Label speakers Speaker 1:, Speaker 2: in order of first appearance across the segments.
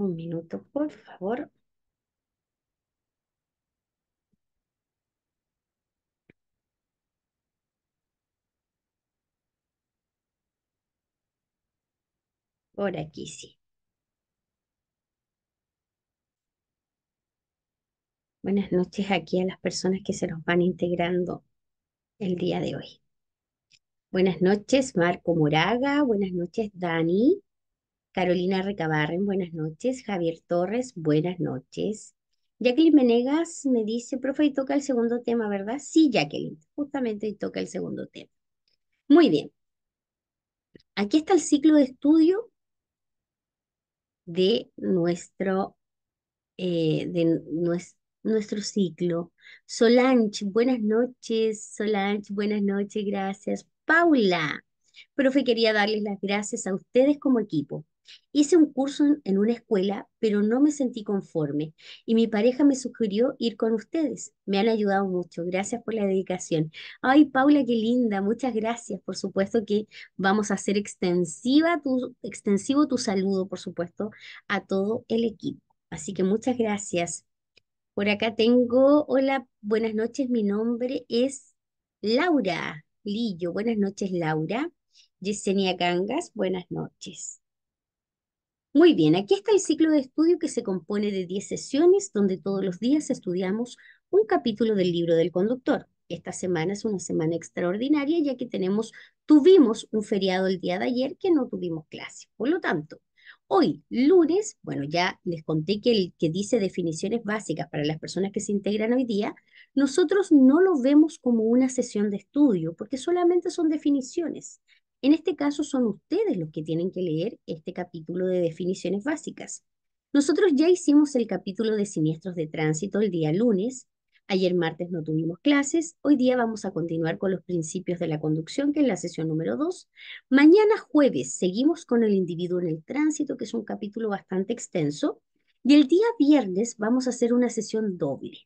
Speaker 1: Un minuto, por favor. Por aquí sí. Buenas noches aquí a las personas que se nos van integrando el día de hoy. Buenas noches, Marco Moraga. Buenas noches, Dani. Carolina Recabarren, buenas noches. Javier Torres, buenas noches. Jacqueline Menegas me dice, profe, y toca el segundo tema, ¿verdad? Sí, Jacqueline, justamente y toca el segundo tema. Muy bien. Aquí está el ciclo de estudio de nuestro, eh, de nuestro ciclo. Solange, buenas noches. Solange, buenas noches, gracias. Paula, profe, quería darles las gracias a ustedes como equipo Hice un curso en una escuela, pero no me sentí conforme y mi pareja me sugirió ir con ustedes. Me han ayudado mucho. Gracias por la dedicación. Ay, Paula, qué linda. Muchas gracias. Por supuesto que vamos a hacer extensiva tu, extensivo tu saludo, por supuesto, a todo el equipo. Así que muchas gracias. Por acá tengo, hola, buenas noches. Mi nombre es Laura Lillo. Buenas noches, Laura. Yesenia Gangas, buenas noches. Muy bien, aquí está el ciclo de estudio que se compone de 10 sesiones donde todos los días estudiamos un capítulo del libro del conductor. Esta semana es una semana extraordinaria ya que tenemos, tuvimos un feriado el día de ayer que no tuvimos clase. Por lo tanto, hoy, lunes, bueno, ya les conté que el que dice definiciones básicas para las personas que se integran hoy día, nosotros no lo vemos como una sesión de estudio porque solamente son definiciones. En este caso son ustedes los que tienen que leer este capítulo de definiciones básicas. Nosotros ya hicimos el capítulo de siniestros de tránsito el día lunes, ayer martes no tuvimos clases, hoy día vamos a continuar con los principios de la conducción, que es la sesión número 2. Mañana jueves seguimos con el individuo en el tránsito, que es un capítulo bastante extenso, y el día viernes vamos a hacer una sesión doble.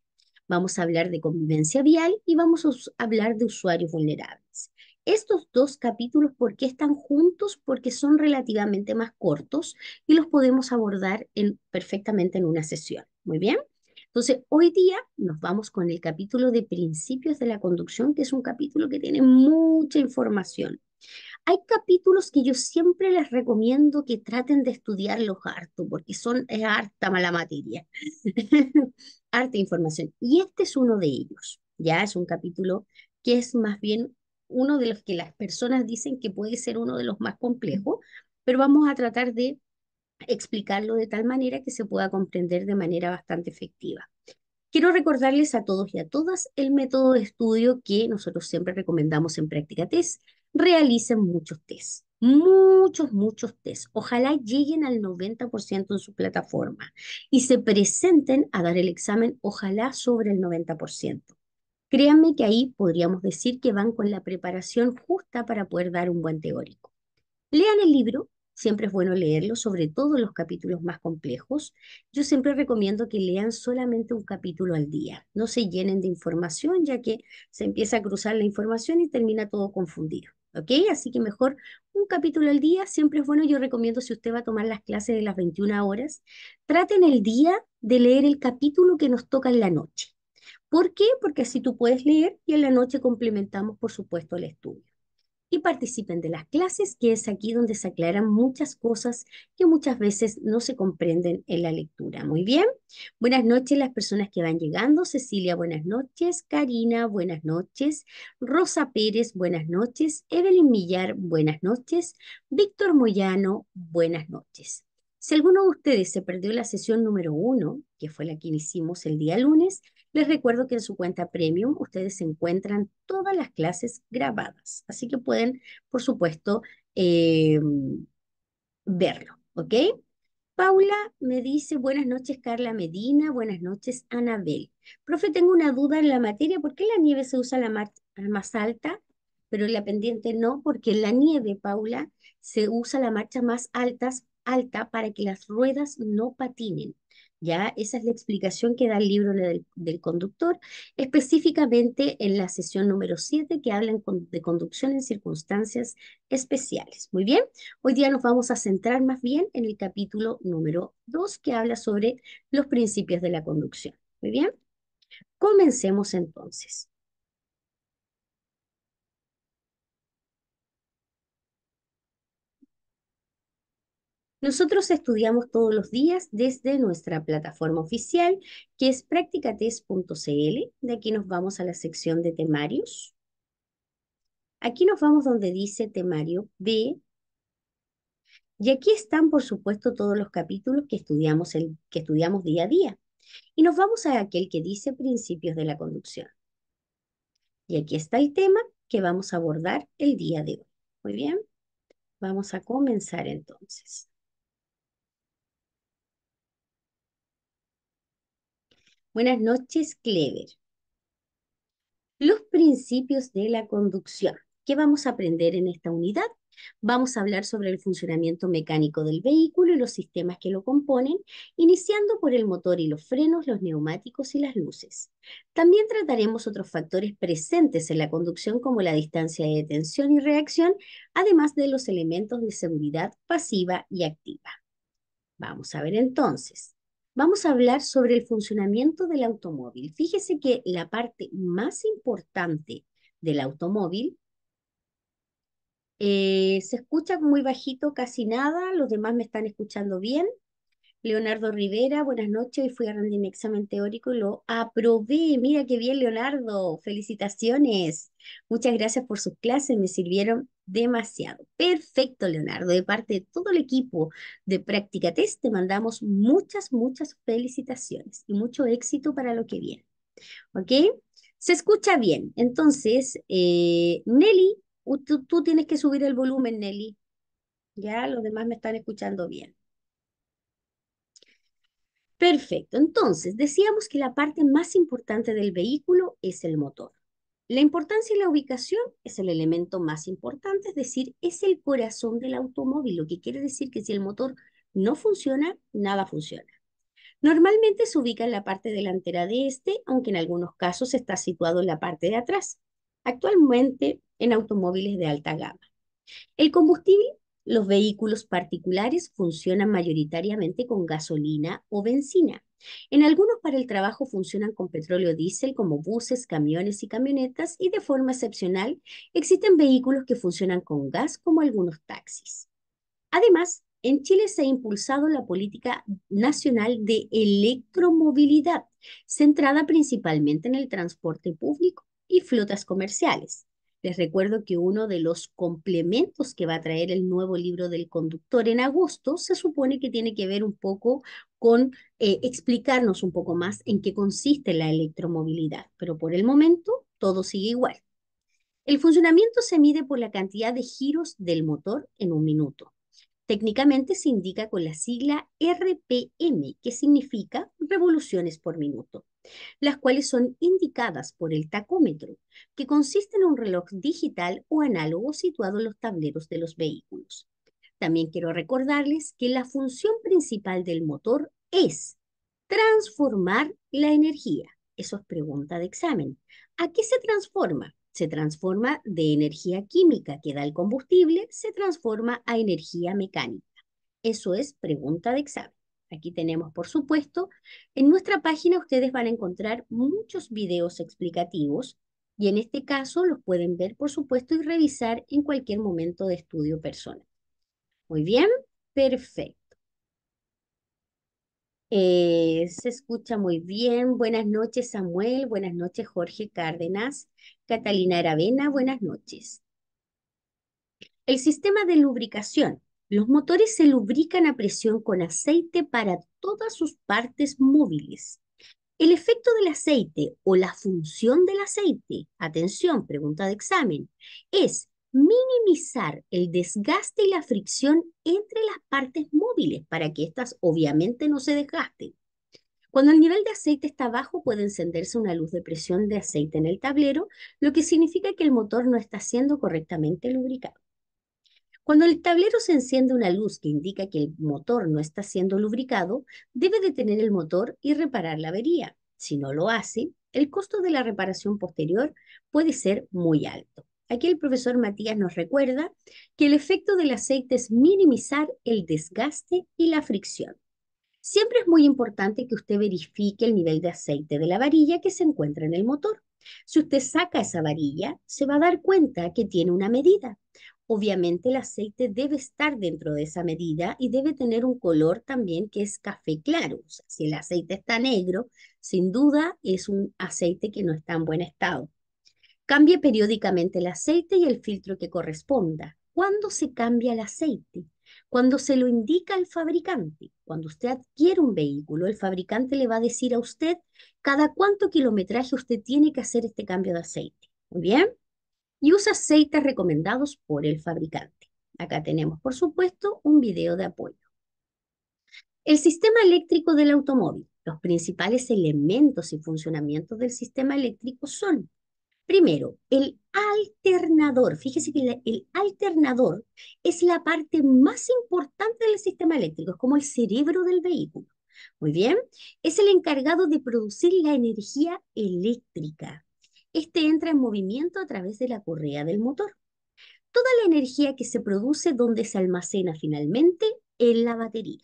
Speaker 1: Vamos a hablar de convivencia vial y vamos a hablar de usuarios vulnerables. Estos dos capítulos, ¿por qué están juntos? Porque son relativamente más cortos y los podemos abordar perfectamente en una sesión. Muy bien. Entonces, hoy día nos vamos con el capítulo de principios de la conducción, que es un capítulo que tiene mucha información. Hay capítulos que yo siempre les recomiendo que traten de estudiarlos harto, porque son, es harta mala materia, harta información. Y este es uno de ellos, ya es un capítulo que es más bien uno de los que las personas dicen que puede ser uno de los más complejos, pero vamos a tratar de explicarlo de tal manera que se pueda comprender de manera bastante efectiva. Quiero recordarles a todos y a todas el método de estudio que nosotros siempre recomendamos en Práctica Test. Realicen muchos tests, muchos, muchos tests. Ojalá lleguen al 90% en su plataforma y se presenten a dar el examen, ojalá sobre el 90%. Créanme que ahí podríamos decir que van con la preparación justa para poder dar un buen teórico. Lean el libro, siempre es bueno leerlo, sobre todo los capítulos más complejos. Yo siempre recomiendo que lean solamente un capítulo al día, no se llenen de información, ya que se empieza a cruzar la información y termina todo confundido. ¿ok? Así que mejor un capítulo al día, siempre es bueno, yo recomiendo si usted va a tomar las clases de las 21 horas, traten el día de leer el capítulo que nos toca en la noche. ¿Por qué? Porque así tú puedes leer y en la noche complementamos, por supuesto, el estudio. Y participen de las clases, que es aquí donde se aclaran muchas cosas que muchas veces no se comprenden en la lectura. Muy bien. Buenas noches las personas que van llegando. Cecilia, buenas noches. Karina, buenas noches. Rosa Pérez, buenas noches. Evelyn Millar, buenas noches. Víctor Moyano, buenas noches. Si alguno de ustedes se perdió la sesión número uno, que fue la que hicimos el día lunes, les recuerdo que en su cuenta premium ustedes encuentran todas las clases grabadas, así que pueden, por supuesto, eh, verlo, ¿ok? Paula me dice, buenas noches Carla Medina, buenas noches Anabel. Profe, tengo una duda en la materia, ¿por qué la nieve se usa la marcha más alta, pero en la pendiente no? Porque la nieve, Paula, se usa la marcha más altas, alta para que las ruedas no patinen. ¿Ya? Esa es la explicación que da el libro del, conductor, específicamente en la sesión número 7 que habla de conducción en circunstancias especiales. Muy bien, hoy día nos vamos a centrar más bien en el capítulo número 2 que habla sobre los principios de la conducción. Muy bien, comencemos entonces. Nosotros estudiamos todos los días desde nuestra plataforma oficial, que es practicates.cl. De aquí nos vamos a la sección de temarios. Aquí nos vamos donde dice temario B. Y aquí están, por supuesto, todos los capítulos que estudiamos, el, que estudiamos día a día. Y nos vamos a aquel que dice principios de la conducción. Y aquí está el tema que vamos a abordar el día de hoy. Muy bien, vamos a comenzar entonces. Buenas noches, Clever. Los principios de la conducción. ¿Qué vamos a aprender en esta unidad? Vamos a hablar sobre el funcionamiento mecánico del vehículo y los sistemas que lo componen, iniciando por el motor y los frenos, los neumáticos y las luces. También trataremos otros factores presentes en la conducción como la distancia de tensión y reacción, además de los elementos de seguridad pasiva y activa. Vamos a ver entonces vamos a hablar sobre el funcionamiento del automóvil. Fíjese que la parte más importante del automóvil eh, se escucha muy bajito, casi nada. Los demás me están escuchando bien. Leonardo Rivera, buenas noches. Hoy fui a rendir mi examen teórico y lo aprobé. Mira qué bien, Leonardo. Felicitaciones. Muchas gracias por sus clases. Me sirvieron demasiado. Perfecto, Leonardo. De parte de todo el equipo de Práctica Test, te mandamos muchas, muchas felicitaciones y mucho éxito para lo que viene. ¿Ok? Se escucha bien. Entonces, eh, Nelly, tú, tú tienes que subir el volumen, Nelly. Ya los demás me están escuchando bien. Perfecto. Entonces, decíamos que la parte más importante del vehículo es el motor. La importancia y la ubicación es el elemento más importante, es decir, es el corazón del automóvil, lo que quiere decir que si el motor no funciona, nada funciona. Normalmente se ubica en la parte delantera de este, aunque en algunos casos está situado en la parte de atrás, actualmente en automóviles de alta gama. El combustible, los vehículos particulares funcionan mayoritariamente con gasolina o benzina. En algunos para el trabajo funcionan con petróleo diésel como buses, camiones y camionetas y de forma excepcional existen vehículos que funcionan con gas como algunos taxis. Además, en Chile se ha impulsado la política nacional de electromovilidad, centrada principalmente en el transporte público y flotas comerciales. Les recuerdo que uno de los complementos que va a traer el nuevo libro del conductor en agosto se supone que tiene que ver un poco con eh, explicarnos un poco más en qué consiste la electromovilidad, pero por el momento todo sigue igual. El funcionamiento se mide por la cantidad de giros del motor en un minuto. Técnicamente se indica con la sigla RPM, que significa revoluciones por minuto las cuales son indicadas por el tacómetro, que consiste en un reloj digital o análogo situado en los tableros de los vehículos. También quiero recordarles que la función principal del motor es transformar la energía. Eso es pregunta de examen. ¿A qué se transforma? Se transforma de energía química que da el combustible, se transforma a energía mecánica. Eso es pregunta de examen. Aquí tenemos, por supuesto, en nuestra página ustedes van a encontrar muchos videos explicativos y en este caso los pueden ver, por supuesto, y revisar en cualquier momento de estudio personal. Muy bien, perfecto. Eh, se escucha muy bien. Buenas noches, Samuel. Buenas noches, Jorge Cárdenas. Catalina Aravena, buenas noches. El sistema de lubricación los motores se lubrican a presión con aceite para todas sus partes móviles. El efecto del aceite o la función del aceite, atención, pregunta de examen, es minimizar el desgaste y la fricción entre las partes móviles para que éstas obviamente no se desgasten. Cuando el nivel de aceite está bajo puede encenderse una luz de presión de aceite en el tablero, lo que significa que el motor no está siendo correctamente lubricado. Cuando el tablero se enciende una luz que indica que el motor no está siendo lubricado, debe detener el motor y reparar la avería. Si no lo hace, el costo de la reparación posterior puede ser muy alto. Aquí el profesor Matías nos recuerda que el efecto del aceite es minimizar el desgaste y la fricción. Siempre es muy importante que usted verifique el nivel de aceite de la varilla que se encuentra en el motor. Si usted saca esa varilla, se va a dar cuenta que tiene una medida. Obviamente el aceite debe estar dentro de esa medida y debe tener un color también que es café claro. si el aceite está negro, sin duda es un aceite que no está en buen estado. Cambie periódicamente el aceite y el filtro que corresponda. ¿Cuándo se cambia el aceite? Cuando se lo indica el fabricante. Cuando usted adquiere un vehículo, el fabricante le va a decir a usted cada cuánto kilometraje usted tiene que hacer este cambio de aceite. ¿Bien? y usa aceites recomendados por el fabricante. Acá tenemos, por supuesto, un video de apoyo. El sistema eléctrico del automóvil. Los principales elementos y funcionamientos del sistema eléctrico son, primero, el alternador. Fíjese que el alternador es la parte más importante del sistema eléctrico, es como el cerebro del vehículo. Muy bien, es el encargado de producir la energía eléctrica. Este entra en movimiento a través de la correa del motor. Toda la energía que se produce donde se almacena finalmente en la batería.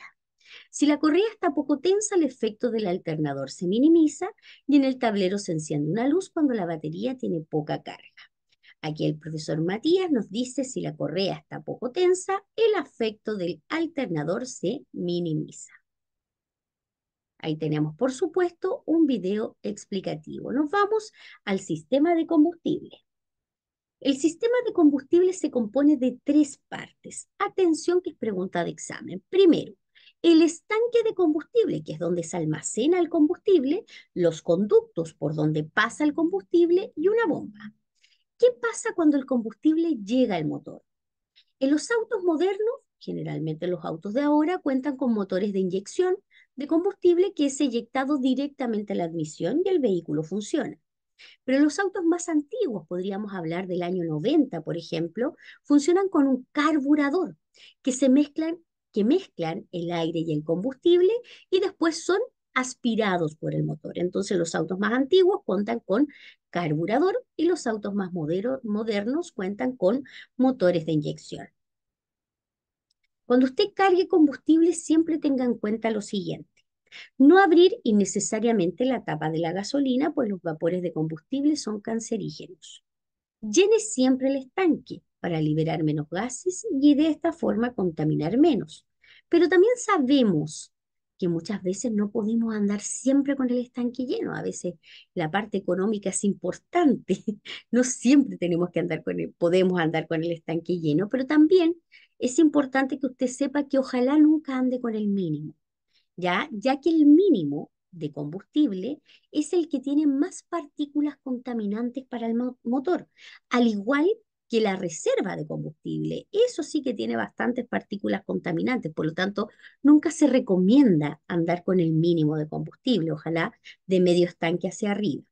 Speaker 1: Si la correa está poco tensa, el efecto del alternador se minimiza y en el tablero se enciende una luz cuando la batería tiene poca carga. Aquí el profesor Matías nos dice si la correa está poco tensa, el efecto del alternador se minimiza. Ahí tenemos, por supuesto, un video explicativo. Nos vamos al sistema de combustible. El sistema de combustible se compone de tres partes. Atención que es pregunta de examen. Primero, el estanque de combustible, que es donde se almacena el combustible, los conductos por donde pasa el combustible y una bomba. ¿Qué pasa cuando el combustible llega al motor? En los autos modernos, generalmente los autos de ahora cuentan con motores de inyección de combustible que es eyectado directamente a la admisión y el vehículo funciona. Pero los autos más antiguos, podríamos hablar del año 90, por ejemplo, funcionan con un carburador que se mezclan, que mezclan el aire y el combustible y después son aspirados por el motor. Entonces los autos más antiguos cuentan con carburador y los autos más modernos cuentan con motores de inyección. Cuando usted cargue combustible, siempre tenga en cuenta lo siguiente. No abrir innecesariamente la tapa de la gasolina, pues los vapores de combustible son cancerígenos. Llene siempre el estanque para liberar menos gases y de esta forma contaminar menos. Pero también sabemos que muchas veces no podemos andar siempre con el estanque lleno. A veces la parte económica es importante. No siempre tenemos que andar con podemos andar con el estanque lleno, pero también es importante que usted sepa que ojalá nunca ande con el mínimo. ¿ya? Ya que el mínimo de combustible es el que tiene más partículas contaminantes para el motor, al igual que la reserva de combustible. Eso sí que tiene bastantes partículas contaminantes, por lo tanto, nunca se recomienda andar con el mínimo de combustible, ojalá de medio estanque hacia arriba.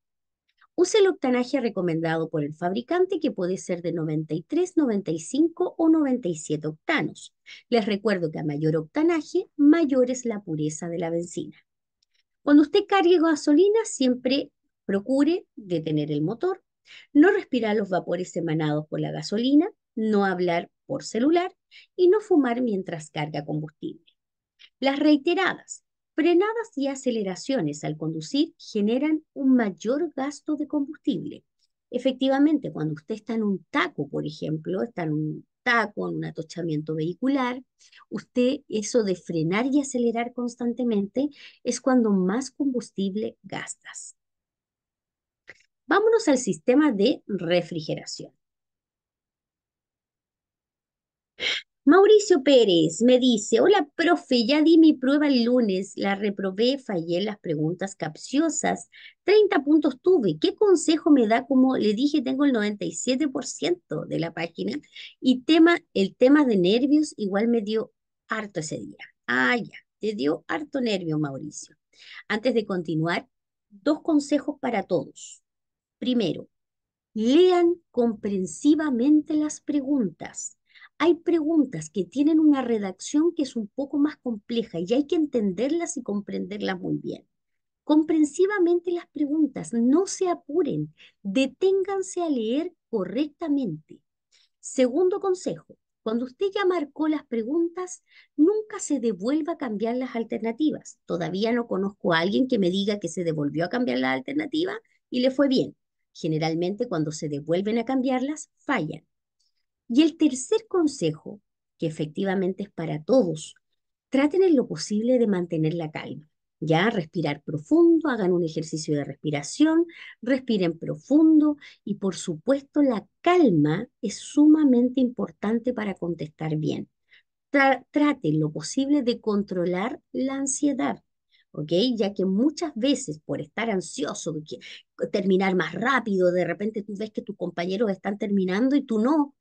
Speaker 1: Use el octanaje recomendado por el fabricante que puede ser de 93, 95 o 97 octanos. Les recuerdo que a mayor octanaje, mayor es la pureza de la benzina. Cuando usted cargue gasolina, siempre procure detener el motor, no respirar los vapores emanados por la gasolina, no hablar por celular y no fumar mientras carga combustible. Las reiteradas, Frenadas y aceleraciones al conducir generan un mayor gasto de combustible. Efectivamente, cuando usted está en un taco, por ejemplo, está en un taco, en un atochamiento vehicular, usted eso de frenar y acelerar constantemente es cuando más combustible gastas. Vámonos al sistema de refrigeración. Mauricio Pérez me dice, hola profe, ya di mi prueba el lunes, la reprobé, fallé las preguntas capciosas, 30 puntos tuve, ¿qué consejo me da? Como le dije, tengo el 97% de la página y tema, el tema de nervios igual me dio harto ese día. Ah, ya, te dio harto nervio, Mauricio. Antes de continuar, dos consejos para todos. Primero, lean comprensivamente las preguntas hay preguntas que tienen una redacción que es un poco más compleja y hay que entenderlas y comprenderlas muy bien. Comprensivamente las preguntas, no se apuren, deténganse a leer correctamente. Segundo consejo, cuando usted ya marcó las preguntas, nunca se devuelva a cambiar las alternativas. Todavía no conozco a alguien que me diga que se devolvió a cambiar la alternativa y le fue bien. Generalmente cuando se devuelven a cambiarlas, fallan. Y el tercer consejo, que efectivamente es para todos, traten en lo posible de mantener la calma. Ya, respirar profundo, hagan un ejercicio de respiración, respiren profundo y por supuesto la calma es sumamente importante para contestar bien. traten lo posible de controlar la ansiedad. ¿ok? Ya que muchas veces por estar ansioso, terminar más rápido, de repente tú ves que tus compañeros están terminando y tú no,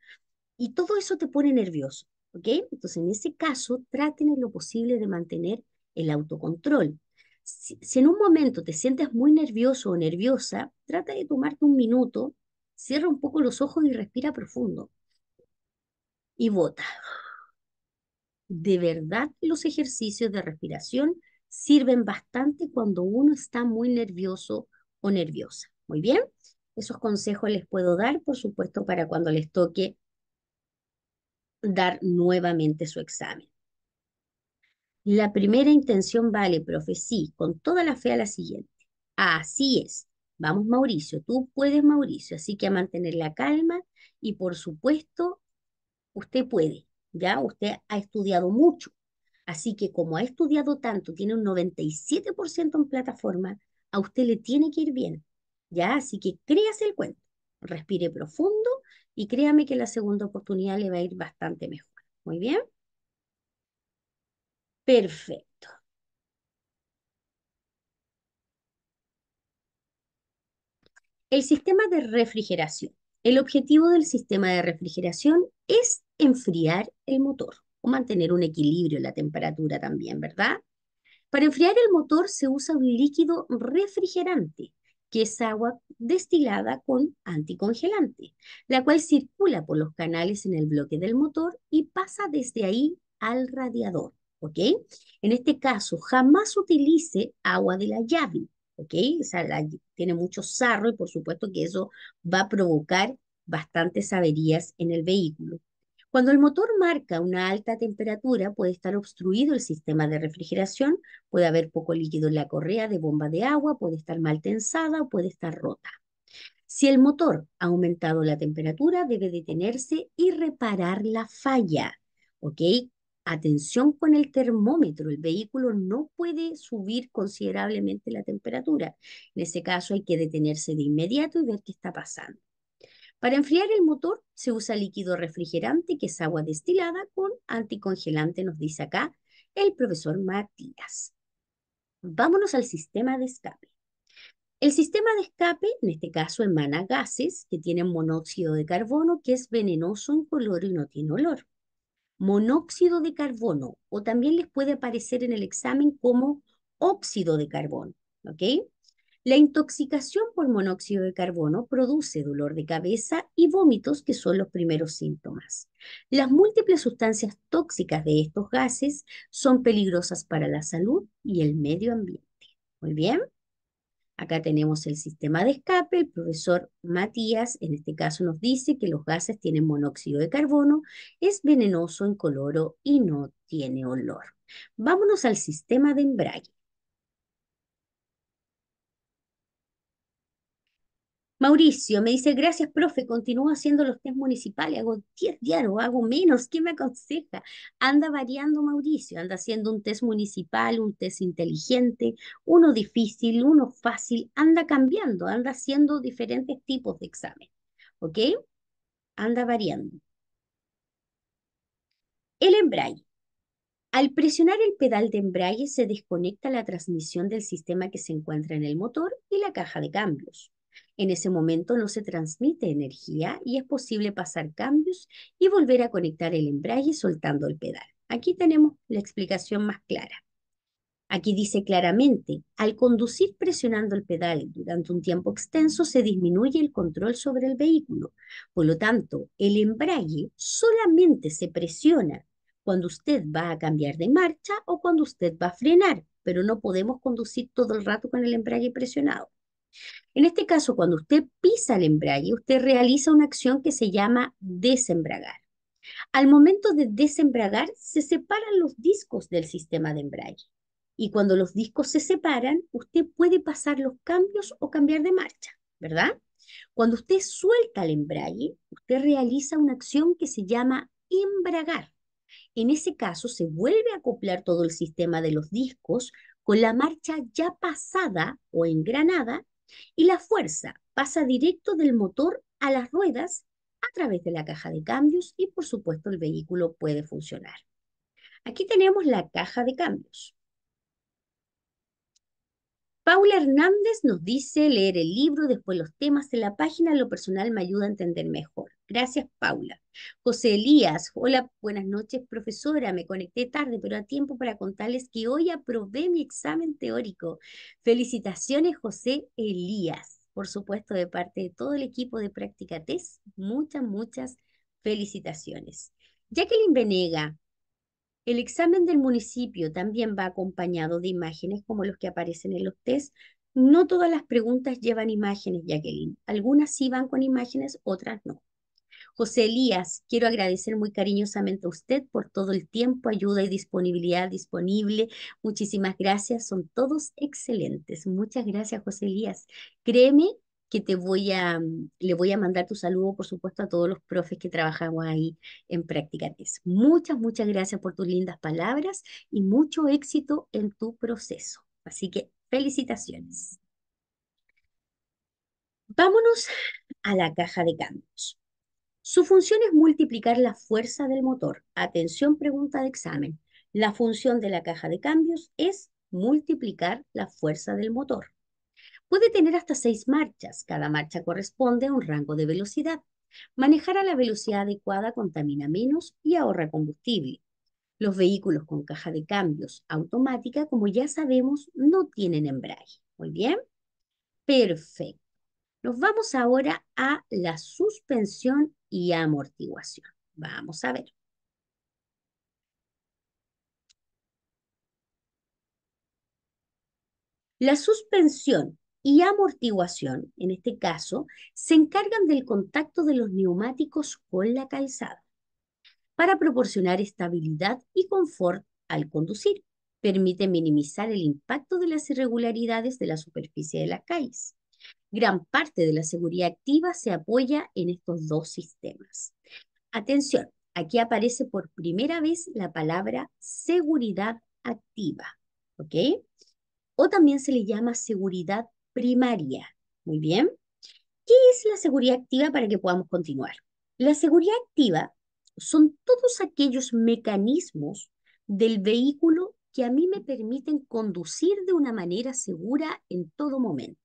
Speaker 1: y todo eso te pone nervioso, ¿ok? Entonces, en ese caso, traten en lo posible de mantener el autocontrol. Si, en un momento te sientes muy nervioso o nerviosa, trata de tomarte un minuto, cierra un poco los ojos y respira profundo. Y vota. De verdad, los ejercicios de respiración sirven bastante cuando uno está muy nervioso o nerviosa. Muy bien, esos consejos les puedo dar, por supuesto, para cuando les toque dar nuevamente su examen. La primera intención vale, profe, sí, con toda la fe a la siguiente. Así es. Vamos, Mauricio, tú puedes, Mauricio. Así que a mantener la calma y, por supuesto, usted puede. Ya usted ha estudiado mucho. Así que como ha estudiado tanto, tiene un 97% en plataforma, a usted le tiene que ir bien. Ya, así que créase el cuento. Respire profundo y créame que la segunda oportunidad le va a ir bastante mejor. Muy bien. Perfecto. El sistema de refrigeración. El objetivo del sistema de refrigeración es enfriar el motor o mantener un equilibrio en la temperatura también, ¿verdad? Para enfriar el motor se usa un líquido refrigerante, que es agua destilada con anticongelante, la cual circula por los canales en el bloque del motor y pasa desde ahí al radiador. ¿ok? En este caso, jamás utilice agua de la llave. ¿ok? tiene mucho sarro y por supuesto que eso va a provocar bastantes averías en el vehículo. Cuando el motor marca una alta temperatura, puede estar obstruido el sistema de refrigeración, puede haber poco líquido en la correa de bomba de agua, puede estar mal tensada o puede estar rota. Si el motor ha aumentado la temperatura, debe detenerse y reparar la falla. ¿Ok? Atención con el termómetro, el vehículo no puede subir considerablemente la temperatura. En ese caso hay que detenerse de inmediato y ver qué está pasando. Para enfriar el motor se usa líquido refrigerante, que es agua destilada con anticongelante, nos dice acá el profesor Matías. Vámonos al sistema de escape. El sistema de escape, en este caso, emana gases que tienen monóxido de carbono, que es venenoso en color y no tiene olor. Monóxido de carbono, o también les puede aparecer en el examen como óxido de carbono, ¿ok? La intoxicación por monóxido de carbono produce dolor de cabeza y vómitos, que son los primeros síntomas. Las múltiples sustancias tóxicas de estos gases son peligrosas para la salud y el medio ambiente. Muy bien. Acá tenemos el sistema de escape. El profesor Matías, en este caso, nos dice que los gases tienen monóxido de carbono, es venenoso, incoloro y no tiene olor. Vámonos al sistema de embrague. Mauricio me dice, gracias, profe, continúo haciendo los test municipales, hago 10 diarios, hago menos, ¿qué me aconseja? Anda variando, Mauricio, anda haciendo un test municipal, un test inteligente, uno difícil, uno fácil, anda cambiando, anda haciendo diferentes tipos de examen, ¿ok? Anda variando. El embrague. Al presionar el pedal de embrague se desconecta la transmisión del sistema que se encuentra en el motor y la caja de cambios. En ese momento no se transmite energía y es posible pasar cambios y volver a conectar el embrague soltando el pedal. Aquí tenemos la explicación más clara. Aquí dice claramente, al conducir presionando el pedal durante un tiempo extenso se disminuye el control sobre el vehículo. Por lo tanto, el embrague solamente se presiona cuando usted va a cambiar de marcha o cuando usted va a frenar, pero no podemos conducir todo el rato con el embrague presionado. En este caso, cuando usted pisa el embrague, usted realiza una acción que se llama desembragar. Al momento de desembragar, se separan los discos del sistema de embrague. Y cuando los discos se separan, usted puede pasar los cambios o cambiar de marcha, ¿verdad? Cuando usted suelta el embrague, usted realiza una acción que se llama embragar. En ese caso, se vuelve a acoplar todo el sistema de los discos con la marcha ya pasada o engranada y la fuerza pasa directo del motor a las ruedas a través de la caja de cambios y por supuesto el vehículo puede funcionar. Aquí tenemos la caja de cambios. Paula Hernández nos dice leer el libro, después los temas en la página, lo personal me ayuda a entender mejor. Gracias, Paula. José Elías, hola, buenas noches, profesora. Me conecté tarde, pero a tiempo para contarles que hoy aprobé mi examen teórico. Felicitaciones, José Elías. Por supuesto, de parte de todo el equipo de Práctica Test, muchas, muchas felicitaciones. Jacqueline benega el examen del municipio también va acompañado de imágenes como los que aparecen en los test, no todas las preguntas llevan imágenes, Jacqueline. Algunas sí van con imágenes, otras no. José Elías, quiero agradecer muy cariñosamente a usted por todo el tiempo, ayuda y disponibilidad disponible. Muchísimas gracias, son todos excelentes. Muchas gracias, José Elías. Créeme que te voy a, mm, le voy a mandar tu saludo, por supuesto, a todos los profes que trabajamos ahí en Practicates. Muchas, muchas gracias por tus lindas palabras y mucho éxito en tu proceso. Así que felicitaciones. Vámonos a la caja de cambios. Su función es multiplicar la fuerza del motor. Atención, pregunta de examen. La función de la caja de cambios es multiplicar la fuerza del motor. Puede tener hasta seis marchas. Cada marcha corresponde a un rango de velocidad. Manejar a la velocidad adecuada contamina menos y ahorra combustible. Los vehículos con caja de cambios automática, como ya sabemos, no tienen embrague. Muy bien. Perfecto. Nos vamos ahora a la suspensión y amortiguación. Vamos a ver. La suspensión y amortiguación, en este caso, se encargan del contacto de los neumáticos con la calzada para proporcionar estabilidad y confort al conducir. Permite minimizar el impacto de las irregularidades de la superficie de la calles. Gran parte de la seguridad activa se apoya en estos dos sistemas. Atención, aquí aparece por primera vez la palabra seguridad activa, ¿ok? O también se le llama seguridad primaria, ¿muy bien? ¿Qué es la seguridad activa para que podamos continuar? La seguridad activa son todos aquellos mecanismos del vehículo que a mí me permiten conducir de una manera segura en todo momento.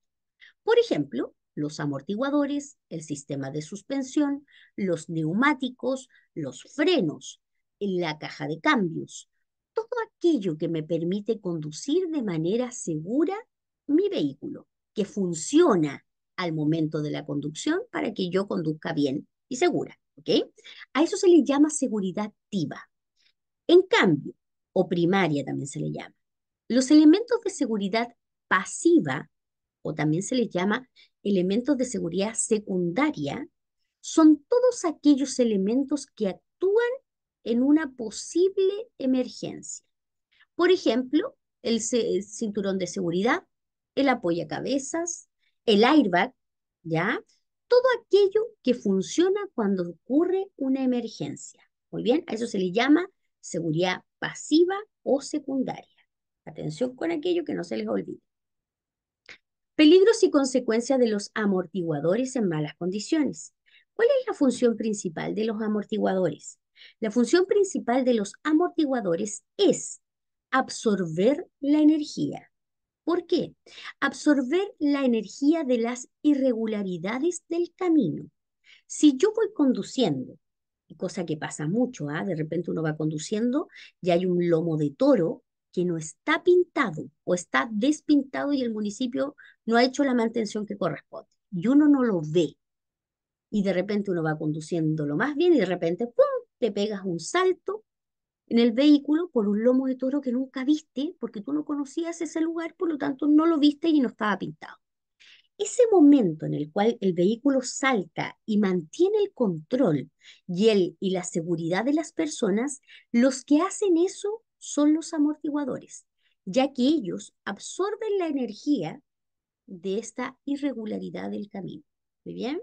Speaker 1: Por ejemplo, los amortiguadores, el sistema de suspensión, los neumáticos, los frenos, la caja de cambios, todo aquello que me permite conducir de manera segura mi vehículo, que funciona al momento de la conducción para que yo conduzca bien y segura. A eso se le llama seguridad activa. En cambio, o primaria también se le llama, los elementos de seguridad pasiva o también se les llama elementos de seguridad secundaria, son todos aquellos elementos que actúan en una posible emergencia. Por ejemplo, el, cinturón de seguridad, el cabezas el airbag, ¿ya? Todo aquello que funciona cuando ocurre una emergencia. Muy bien, a eso se le llama seguridad pasiva o secundaria. Atención con aquello que no se les olvide. Peligros y consecuencias de los amortiguadores en malas condiciones. ¿Cuál es la función principal de los amortiguadores? La función principal de los amortiguadores es absorber la energía. ¿Por qué? Absorber la energía de las irregularidades del camino. Si yo voy conduciendo, cosa que pasa mucho, ¿ah? de repente uno va conduciendo y hay un lomo de toro que no está pintado o está despintado y el municipio no ha hecho la mantención que corresponde. Y uno no lo ve. Y de repente uno va conduciéndolo más bien y de repente, ¡pum!, te pegas un salto en el vehículo por un lomo de toro que nunca viste porque tú no conocías ese lugar, por lo tanto no lo viste y no estaba pintado. Ese momento en el cual el vehículo salta y mantiene el control y, el, y la seguridad de las personas, los que hacen eso son los amortiguadores, ya que ellos absorben la energía de esta irregularidad del camino. ¿Muy bien?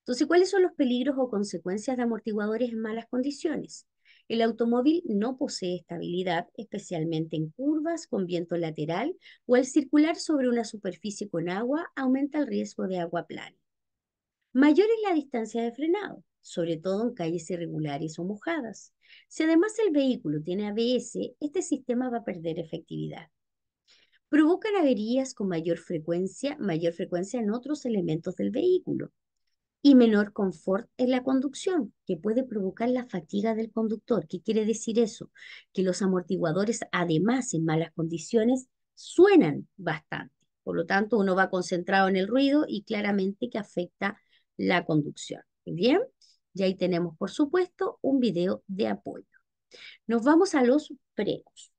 Speaker 1: Entonces, ¿cuáles son los peligros o consecuencias de amortiguadores en malas condiciones? El automóvil no posee estabilidad, especialmente en curvas con viento lateral o al circular sobre una superficie con agua aumenta el riesgo de agua plana. Mayor es la distancia de frenado, sobre todo en calles irregulares o mojadas. Si además el vehículo tiene ABS, este sistema va a perder efectividad. Provocan averías con mayor frecuencia, mayor frecuencia en otros elementos del vehículo y menor confort en la conducción, que puede provocar la fatiga del conductor. ¿Qué quiere decir eso? Que los amortiguadores, además, en malas condiciones, suenan bastante. Por lo tanto, uno va concentrado en el ruido y claramente que afecta la conducción. ¿Bien? Y ahí tenemos, por supuesto, un video de apoyo. Nos vamos a los frenos.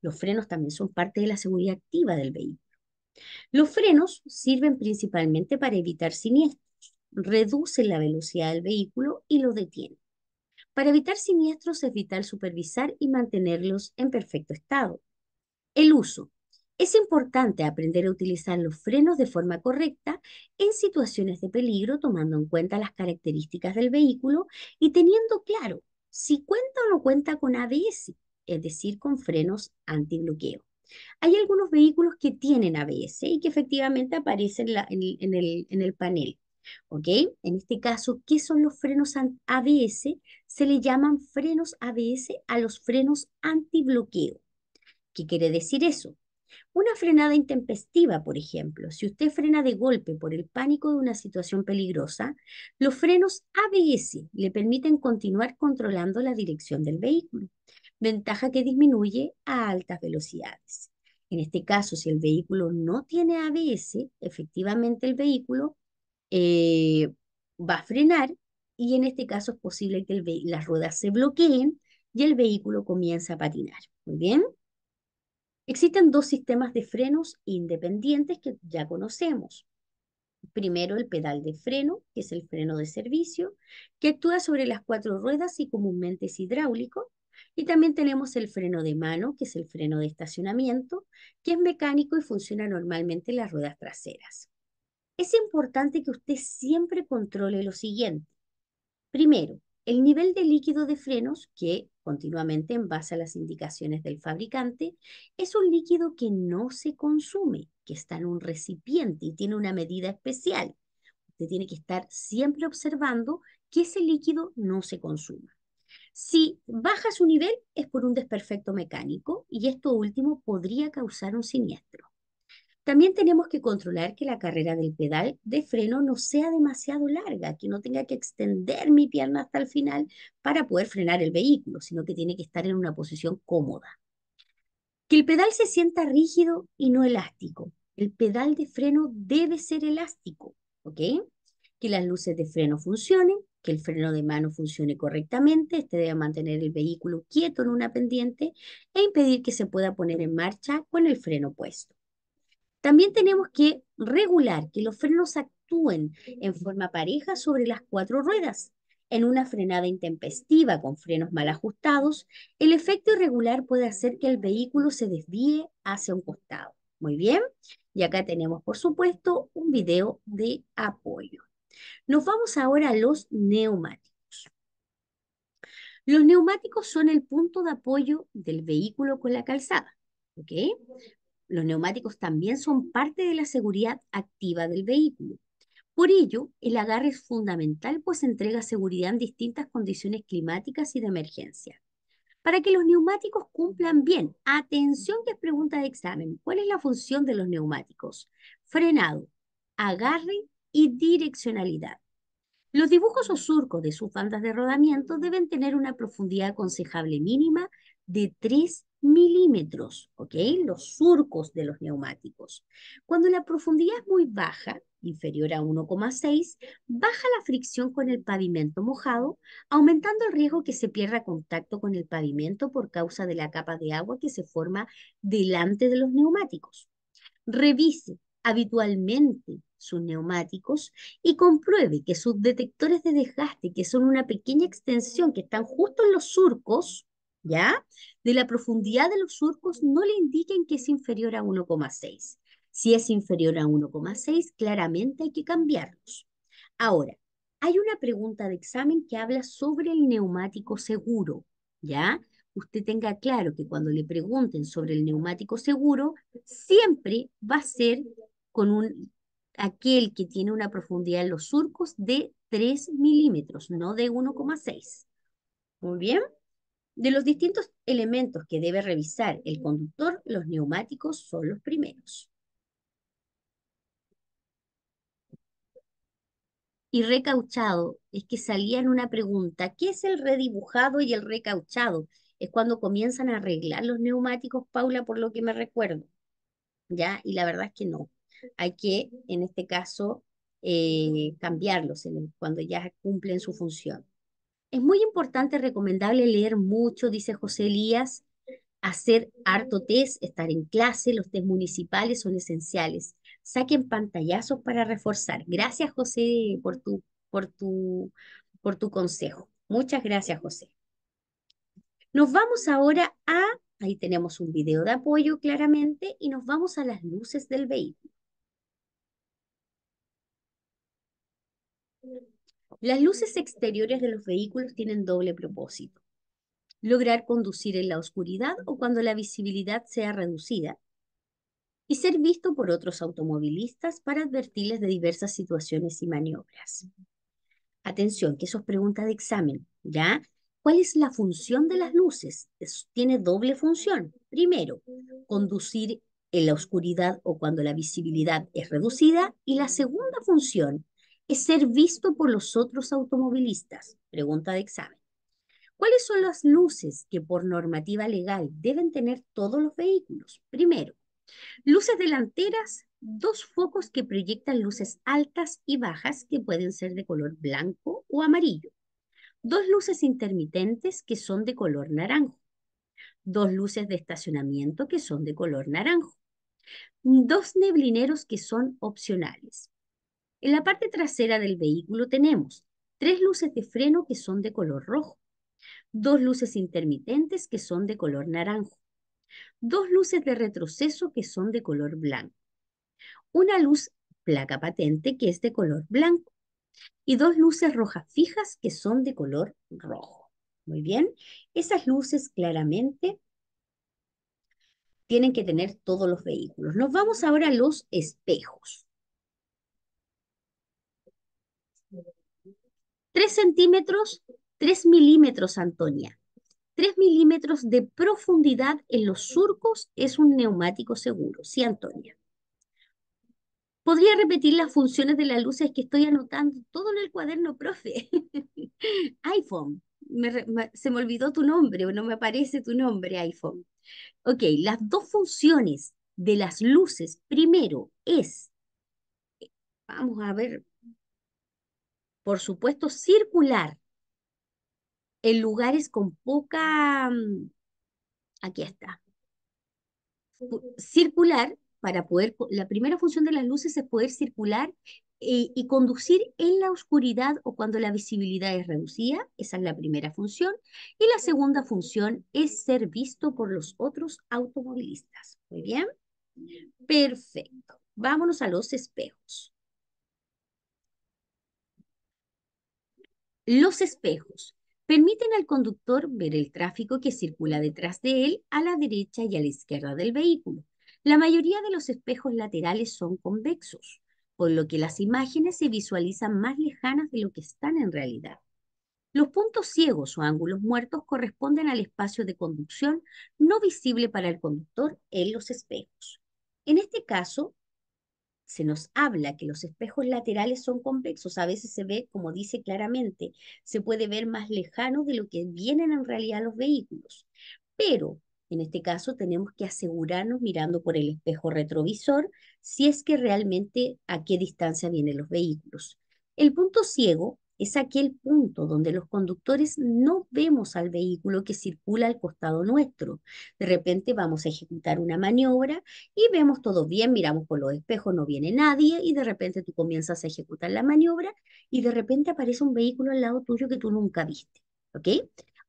Speaker 1: Los frenos también son parte de la seguridad activa del vehículo. Los frenos sirven principalmente para evitar siniestros, reducen la velocidad del vehículo y lo detienen. Para evitar siniestros es vital supervisar y mantenerlos en perfecto estado. El uso es importante aprender a utilizar los frenos de forma correcta en situaciones de peligro, tomando en cuenta las características del vehículo y teniendo claro si cuenta o no cuenta con ABS, es decir, con frenos antibloqueo. Hay algunos vehículos que tienen ABS y que efectivamente aparecen en, el, panel. ¿ok? En este caso, ¿qué son los frenos ABS? Se le llaman frenos ABS a los frenos antibloqueo. ¿Qué quiere decir eso? Una frenada intempestiva, por ejemplo, si usted frena de golpe por el pánico de una situación peligrosa, los frenos ABS le permiten continuar controlando la dirección del vehículo, ventaja que disminuye a altas velocidades. En este caso, si el vehículo no tiene ABS, efectivamente el vehículo eh, va a frenar y en este caso es posible que las ruedas se bloqueen y el vehículo comienza a patinar. Muy bien. Existen dos sistemas de frenos independientes que ya conocemos. Primero, el pedal de freno, que es el freno de servicio, que actúa sobre las cuatro ruedas y comúnmente es hidráulico. Y también tenemos el freno de mano, que es el freno de estacionamiento, que es mecánico y funciona normalmente en las ruedas traseras. Es importante que usted siempre controle lo siguiente. Primero, el nivel de líquido de frenos, que continuamente en base a las indicaciones del fabricante, es un líquido que no se consume, que está en un recipiente y tiene una medida especial. Usted tiene que estar siempre observando que ese líquido no se consuma. Si baja su nivel es por un desperfecto mecánico y esto último podría causar un siniestro. También tenemos que controlar que la carrera del pedal de freno no sea demasiado larga, que no tenga que extender mi pierna hasta el final para poder frenar el vehículo, sino que tiene que estar en una posición cómoda. Que el pedal se sienta rígido y no elástico. El pedal de freno debe ser elástico, ¿ok? Que las luces de freno funcionen, que el freno de mano funcione correctamente, este debe mantener el vehículo quieto en una pendiente e impedir que se pueda poner en marcha con el freno puesto. También tenemos que regular que los frenos actúen en forma pareja sobre las cuatro ruedas. En una frenada intempestiva con frenos mal ajustados, el efecto irregular puede hacer que el vehículo se desvíe hacia un costado. Muy bien, y acá tenemos, por supuesto, un video de apoyo. Nos vamos ahora a los neumáticos. Los neumáticos son el punto de apoyo del vehículo con la calzada. ¿ok? Los neumáticos también son parte de la seguridad activa del vehículo. Por ello, el agarre es fundamental, pues entrega seguridad en distintas condiciones climáticas y de emergencia. Para que los neumáticos cumplan bien, atención que es pregunta de examen, ¿cuál es la función de los neumáticos? Frenado, agarre y direccionalidad. Los dibujos o surcos de sus bandas de rodamiento deben tener una profundidad aconsejable mínima de 3 milímetros, ¿ok? Los surcos de los neumáticos. Cuando la profundidad es muy baja, inferior a 1,6, baja la fricción con el pavimento mojado, aumentando el riesgo que se pierda contacto con el pavimento por causa de la capa de agua que se forma delante de los neumáticos. Revise habitualmente sus neumáticos y compruebe que sus detectores de desgaste, que son una pequeña extensión que están justo en los surcos, ¿ya? De la profundidad de los surcos no le indiquen que es inferior a 1,6. Si es inferior a 1,6, claramente hay que cambiarlos. Ahora, hay una pregunta de examen que habla sobre el neumático seguro, ¿ya? Usted tenga claro que cuando le pregunten sobre el neumático seguro, siempre va a ser con un, aquel que tiene una profundidad en los surcos de 3 milímetros, no de 1,6. Muy bien. De los distintos elementos que debe revisar el conductor, los neumáticos son los primeros. Y recauchado, es que salía en una pregunta, ¿qué es el redibujado y el recauchado? Es cuando comienzan a arreglar los neumáticos, Paula, por lo que me recuerdo. ¿Ya? Y la verdad es que no. Hay que, en este caso, eh, cambiarlos cuando ya cumplen su función. Es muy importante, recomendable leer mucho, dice José Elías, hacer harto test, estar en clase, los test municipales son esenciales. Saquen pantallazos para reforzar. Gracias, José, por tu, por tu, por tu consejo. Muchas gracias, José. Nos vamos ahora a, ahí tenemos un video de apoyo claramente, y nos vamos a las luces del vehículo. Las luces exteriores de los vehículos tienen doble propósito. Lograr conducir en la oscuridad o cuando la visibilidad sea reducida y ser visto por otros automovilistas para advertirles de diversas situaciones y maniobras. Atención, que eso es pregunta de examen, ¿ya? ¿Cuál es la función de las luces? tiene doble función. Primero, conducir en la oscuridad o cuando la visibilidad es reducida. Y la segunda función es ser visto por los otros automovilistas? Pregunta de examen. ¿Cuáles son las luces que por normativa legal deben tener todos los vehículos? Primero, luces delanteras, dos focos que proyectan luces altas y bajas que pueden ser de color blanco o amarillo, dos luces intermitentes que son de color naranjo, dos luces de estacionamiento que son de color naranjo, dos neblineros que son opcionales. En la parte trasera del vehículo tenemos tres luces de freno que son de color rojo, dos luces intermitentes que son de color naranjo, dos luces de retroceso que son de color blanco, una luz placa patente que es de color blanco y dos luces rojas fijas que son de color rojo. Muy bien, esas luces claramente tienen que tener todos los vehículos. Nos vamos ahora a los espejos. 3 centímetros, 3 milímetros, Antonia. 3 milímetros de profundidad en los surcos es un neumático seguro. Sí, Antonia. ¿Podría repetir las funciones de las luces que estoy anotando todo en el cuaderno, profe? iPhone. se me olvidó tu nombre o no me aparece tu nombre, iPhone. Ok, las dos funciones de las luces, primero es, vamos a ver, por supuesto, circular en lugares con poca... Mm, aquí está. Circular para poder... La primera función de las luces es poder circular y, conducir en la oscuridad o cuando la visibilidad es reducida. Esa es la primera función. Y la segunda función es ser visto por los otros automovilistas. Muy bien. Perfecto. Vámonos a los espejos. Los espejos permiten al conductor ver el tráfico que circula detrás de él a la derecha y a la izquierda del vehículo. La mayoría de los espejos laterales son convexos, por lo que las imágenes se visualizan más lejanas de lo que están en realidad. Los puntos ciegos o ángulos muertos corresponden al espacio de conducción no visible para el conductor en los espejos. En este caso, se nos habla que los espejos laterales son convexos, a veces se ve, como dice claramente, se puede ver más lejano de lo que vienen en realidad los vehículos. Pero en este caso tenemos que asegurarnos mirando por el espejo retrovisor si es que realmente a qué distancia vienen los vehículos. El punto ciego es aquel punto donde los conductores no vemos al vehículo que circula al costado nuestro. De repente vamos a ejecutar una maniobra y vemos todo bien, miramos por los espejos, no viene nadie y de repente tú comienzas a ejecutar la maniobra y de repente aparece un vehículo al lado tuyo que tú nunca viste. ¿Ok?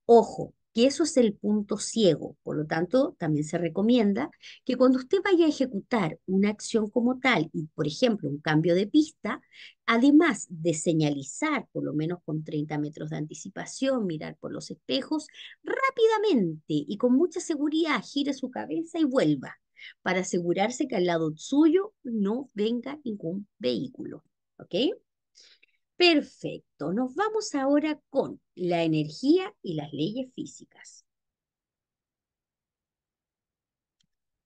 Speaker 1: Ojo, que eso es el punto ciego. Por lo tanto, también se recomienda que cuando usted vaya a ejecutar una acción como tal, y por ejemplo un cambio de pista, además de señalizar, por lo menos con 30 metros de anticipación, mirar por los espejos, rápidamente y con mucha seguridad gire su cabeza y vuelva para asegurarse que al lado suyo no venga ningún vehículo. ¿Ok? Perfecto, nos vamos ahora con la energía y las leyes físicas.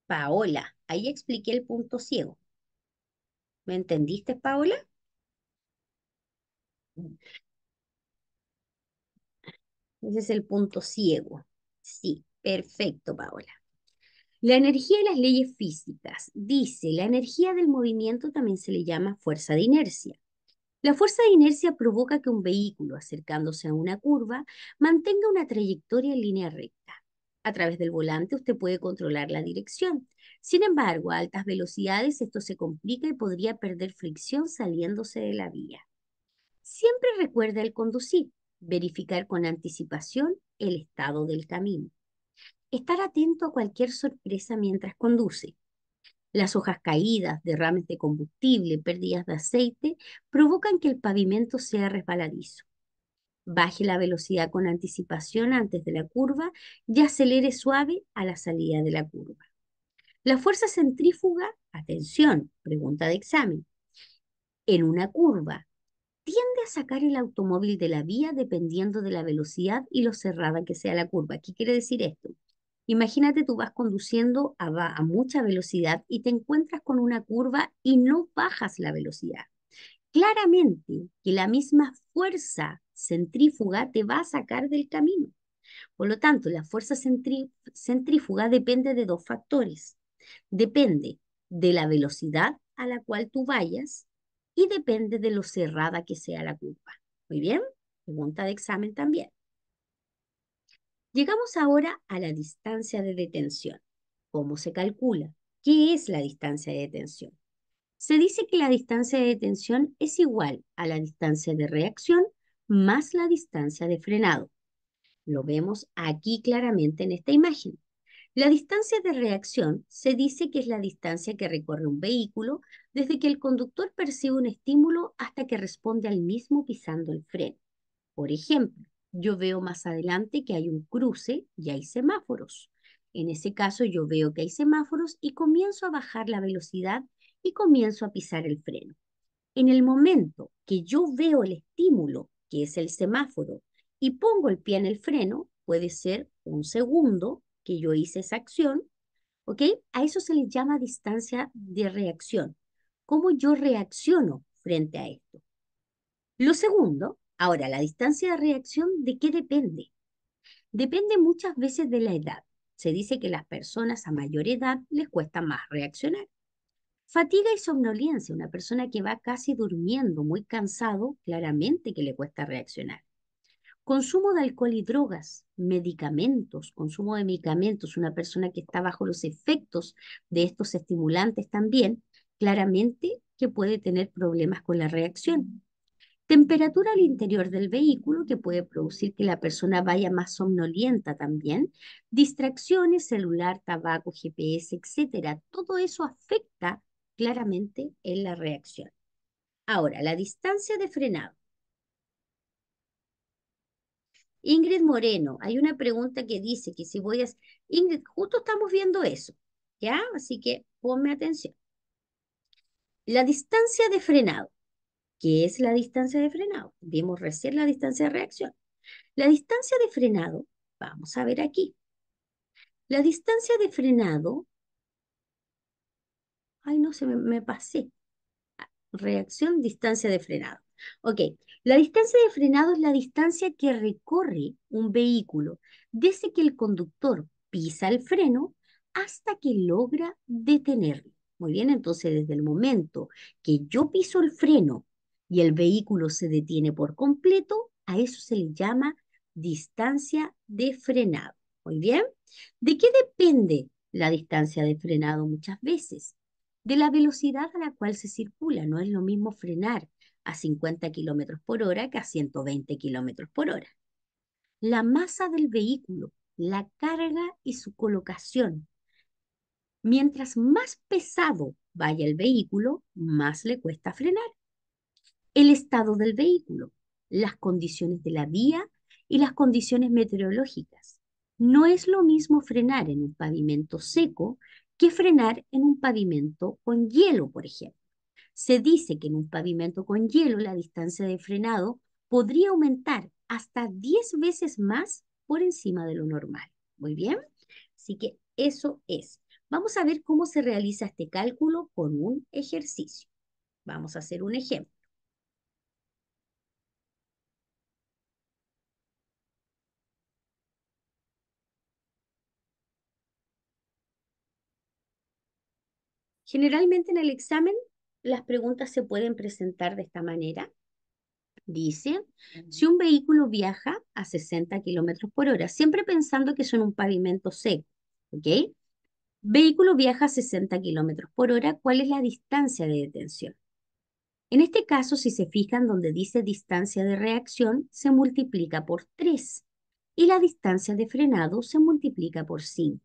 Speaker 1: Paola, ahí expliqué el punto ciego. ¿Me entendiste, Paola? Ese es el punto ciego. Sí, perfecto, Paola. La energía y las leyes físicas. Dice, la energía del movimiento también se le llama fuerza de inercia. La fuerza de inercia provoca que un vehículo, acercándose a una curva, mantenga una trayectoria en línea recta. A través del volante usted puede controlar la dirección. Sin embargo, a altas velocidades esto se complica y podría perder fricción saliéndose de la vía. Siempre recuerde al conducir, verificar con anticipación el estado del camino. Estar atento a cualquier sorpresa mientras conduce. Las hojas caídas, derrames de combustible, pérdidas de aceite provocan que el pavimento sea resbaladizo. Baje la velocidad con anticipación antes de la curva y acelere suave a la salida de la curva. La fuerza centrífuga, atención, pregunta de examen, en una curva tiende a sacar el automóvil de la vía dependiendo de la velocidad y lo cerrada que sea la curva. ¿Qué quiere decir esto? Imagínate, tú vas conduciendo a, mucha velocidad y te encuentras con una curva y no bajas la velocidad. Claramente que la misma fuerza centrífuga te va a sacar del camino. Por lo tanto, la fuerza centrífuga depende de dos factores. Depende de la velocidad a la cual tú vayas y depende de lo cerrada que sea la curva. Muy bien, pregunta de examen también. Llegamos ahora a la distancia de detención. ¿Cómo se calcula? ¿Qué es la distancia de detención? Se dice que la distancia de detención es igual a la distancia de reacción más la distancia de frenado. Lo vemos aquí claramente en esta imagen. La distancia de reacción se dice que es la distancia que recorre un vehículo desde que el conductor percibe un estímulo hasta que responde al mismo pisando el freno. Por ejemplo, yo veo más adelante que hay un cruce y hay semáforos. En ese caso yo veo que hay semáforos y comienzo a bajar la velocidad y comienzo a pisar el freno. En el momento que yo veo el estímulo, que es el semáforo, y pongo el pie en el freno, puede ser un segundo que yo hice esa acción, ¿ok? A eso se le llama distancia de reacción. ¿Cómo yo reacciono frente a esto? Lo segundo Ahora, la distancia de reacción, ¿de qué depende? Depende muchas veces de la edad. Se dice que las personas a mayor edad les cuesta más reaccionar. Fatiga y somnolencia, una persona que va casi durmiendo, muy cansado, claramente que le cuesta reaccionar. Consumo de alcohol y drogas, medicamentos, consumo de medicamentos, una persona que está bajo los efectos de estos estimulantes también, claramente que puede tener problemas con la reacción. Temperatura al interior del vehículo que puede producir que la persona vaya más somnolienta también. Distracciones, celular, tabaco, GPS, etcétera. Todo eso afecta claramente en la reacción. Ahora, la distancia de frenado. Ingrid Moreno, hay una pregunta que dice que si voy a... Ingrid, justo estamos viendo eso, ¿ya? Así que ponme atención. La distancia de frenado ¿Qué es la distancia de frenado. Vimos recién la distancia de reacción. La distancia de frenado, vamos a ver aquí. La distancia de frenado, ay no, se me, me pasé. Reacción, distancia de frenado. Ok, la distancia de frenado es la distancia que recorre un vehículo desde que el conductor pisa el freno hasta que logra detenerlo. Muy bien, entonces desde el momento que yo piso el freno y el vehículo se detiene por completo, a eso se le llama distancia de frenado. Muy bien. ¿De qué depende la distancia de frenado muchas veces? De la velocidad a la cual se circula. No es lo mismo frenar a 50 kilómetros por hora que a 120 kilómetros por hora. La masa del vehículo, la carga y su colocación. Mientras más pesado vaya el vehículo, más le cuesta frenar el estado del vehículo, las condiciones de la vía y las condiciones meteorológicas. No es lo mismo frenar en un pavimento seco que frenar en un pavimento con hielo, por ejemplo. Se dice que en un pavimento con hielo la distancia de frenado podría aumentar hasta 10 veces más por encima de lo normal. Muy bien, así que eso es. Vamos a ver cómo se realiza este cálculo con un ejercicio. Vamos a hacer un ejemplo. Generalmente en el examen las preguntas se pueden presentar de esta manera. Dice, si mm. un vehículo viaja a 60 kilómetros por hora, siempre pensando que son un pavimento seco, ¿ok? Vehículo viaja a 60 kilómetros por hora, ¿cuál es la distancia de detención? En este caso, si se fijan donde dice distancia de reacción, se multiplica por 3 y la distancia de frenado se multiplica por 5.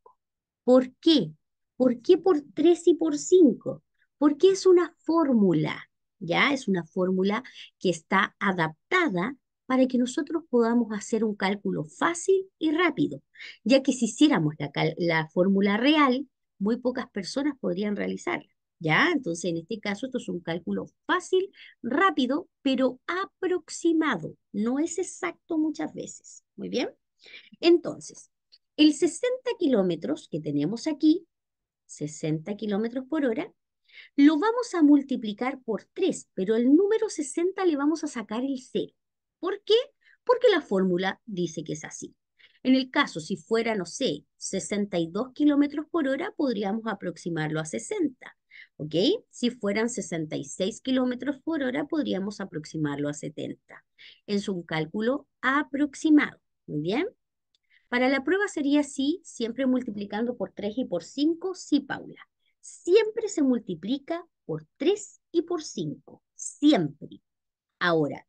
Speaker 1: ¿Por qué? ¿Por qué por 3 y por 5? Porque es una fórmula, ¿ya? Es una fórmula que está adaptada para que nosotros podamos hacer un cálculo fácil y rápido, ya que si hiciéramos la, fórmula real, muy pocas personas podrían realizarla. ¿Ya? Entonces, en este caso, esto es un cálculo fácil, rápido, pero aproximado. No es exacto muchas veces. Muy bien. Entonces, el 60 kilómetros que tenemos aquí 60 kilómetros por hora, lo vamos a multiplicar por 3, pero el número 60 le vamos a sacar el 0. ¿Por qué? Porque la fórmula dice que es así. En el caso, si fuera, no sé, 62 kilómetros por hora, podríamos aproximarlo a 60. ¿Ok? Si fueran 66 kilómetros por hora, podríamos aproximarlo a 70. Es un cálculo aproximado. Muy bien. Para la prueba sería así, siempre multiplicando por 3 y por 5, sí, Paula. Siempre se multiplica por 3 y por 5, siempre. Ahora,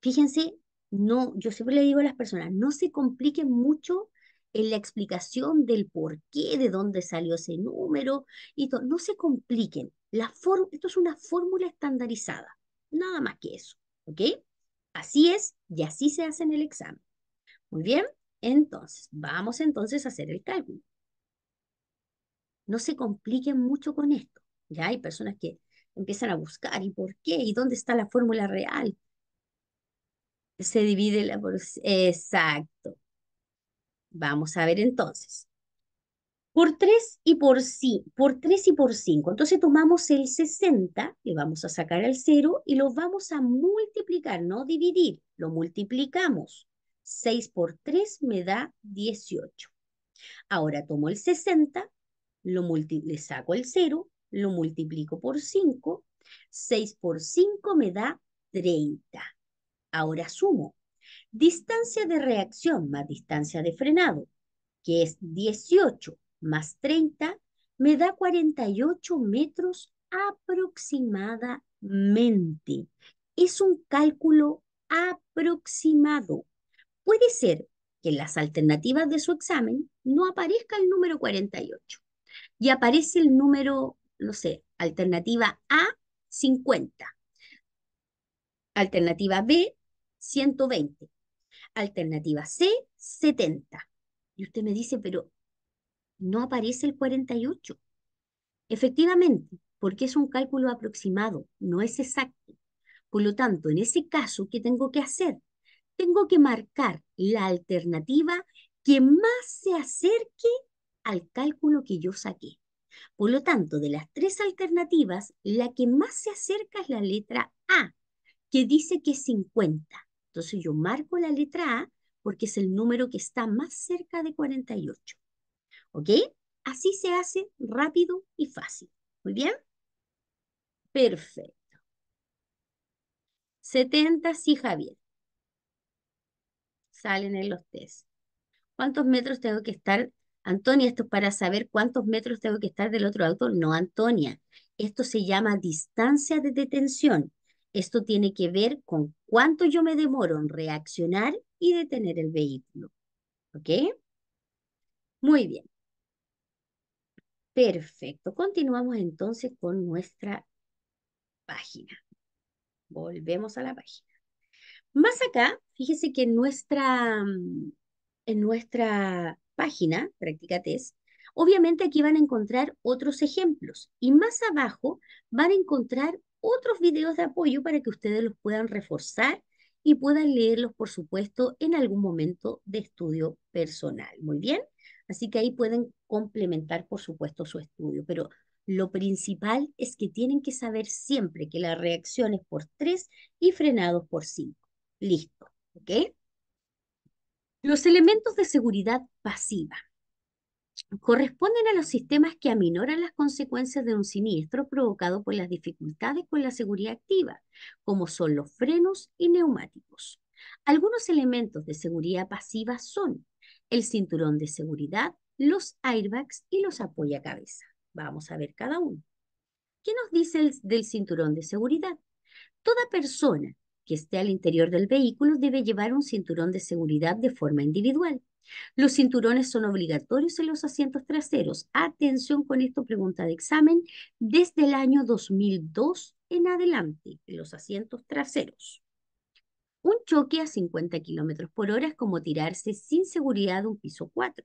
Speaker 1: fíjense, no, yo siempre le digo a las personas, no se compliquen mucho en la explicación del por qué, de dónde salió ese número y No se compliquen. esto es una fórmula estandarizada, nada más que eso. ¿Ok? Así es y así se hace en el examen. Muy bien. Entonces, vamos entonces a hacer el cálculo. No se compliquen mucho con esto. Ya hay personas que empiezan a buscar, ¿y por qué? ¿Y dónde está la fórmula real? Se divide la... Exacto. Vamos a ver entonces. Por 3 y por, 5, por y por Entonces tomamos el 60, le vamos a sacar al 0 y lo vamos a multiplicar, no dividir. Lo multiplicamos. 6 por 3 me da 18. Ahora tomo el 60, le saco el 0, lo multiplico por 5. 6 por 5 me da 30. Ahora sumo. Distancia de reacción más distancia de frenado, que es 18 más 30, me da 48 metros aproximadamente. Es un cálculo aproximado puede ser que en las alternativas de su examen no aparezca el número 48 y aparece el número, no sé, alternativa A, 50, alternativa B, 120, alternativa C, 70. Y usted me dice, pero no aparece el 48. Efectivamente, porque es un cálculo aproximado, no es exacto. Por lo tanto, en ese caso, ¿qué tengo que hacer? tengo que marcar la alternativa que más se acerque al cálculo que yo saqué. Por lo tanto, de las tres alternativas, la que más se acerca es la letra A, que dice que es 50. Entonces yo marco la letra A porque es el número que está más cerca de 48. ¿Ok? Así se hace rápido y fácil. ¿Muy bien? Perfecto. 70, sí, Javier salen en los test. ¿Cuántos metros tengo que estar? Antonia, esto es para saber cuántos metros tengo que estar del otro auto. No, Antonia, esto se llama distancia de detención. Esto tiene que ver con cuánto yo me demoro en reaccionar y detener el vehículo. ¿Ok? Muy bien. Perfecto. Continuamos entonces con nuestra página. Volvemos a la página. Más acá, fíjese que en nuestra, mm, en nuestra página, Práctica Test, obviamente aquí van a encontrar otros ejemplos y más abajo van a encontrar otros videos de apoyo para que ustedes los puedan reforzar y puedan leerlos, por supuesto, en algún momento de estudio personal. Muy bien, así que ahí pueden complementar, por supuesto, su estudio, pero lo principal es que tienen que saber siempre que la reacción es por 3 y frenados por 5. Listo, ¿ok? Los elementos de seguridad pasiva corresponden a los sistemas que aminoran las consecuencias de un siniestro provocado por las dificultades con la seguridad activa, como son los frenos y neumáticos. Algunos elementos de seguridad pasiva son el cinturón de seguridad, los airbags y los apoyacabezas. Vamos a ver cada uno. ¿Qué nos dice del cinturón de seguridad? Toda persona que esté al interior del vehículo debe llevar un cinturón de seguridad de forma individual. Los cinturones son obligatorios en los asientos traseros. Atención con esto, pregunta de examen, desde el año 2002 en adelante, en los asientos traseros. Un choque a 50 km por hora es como tirarse sin seguridad de un piso 4.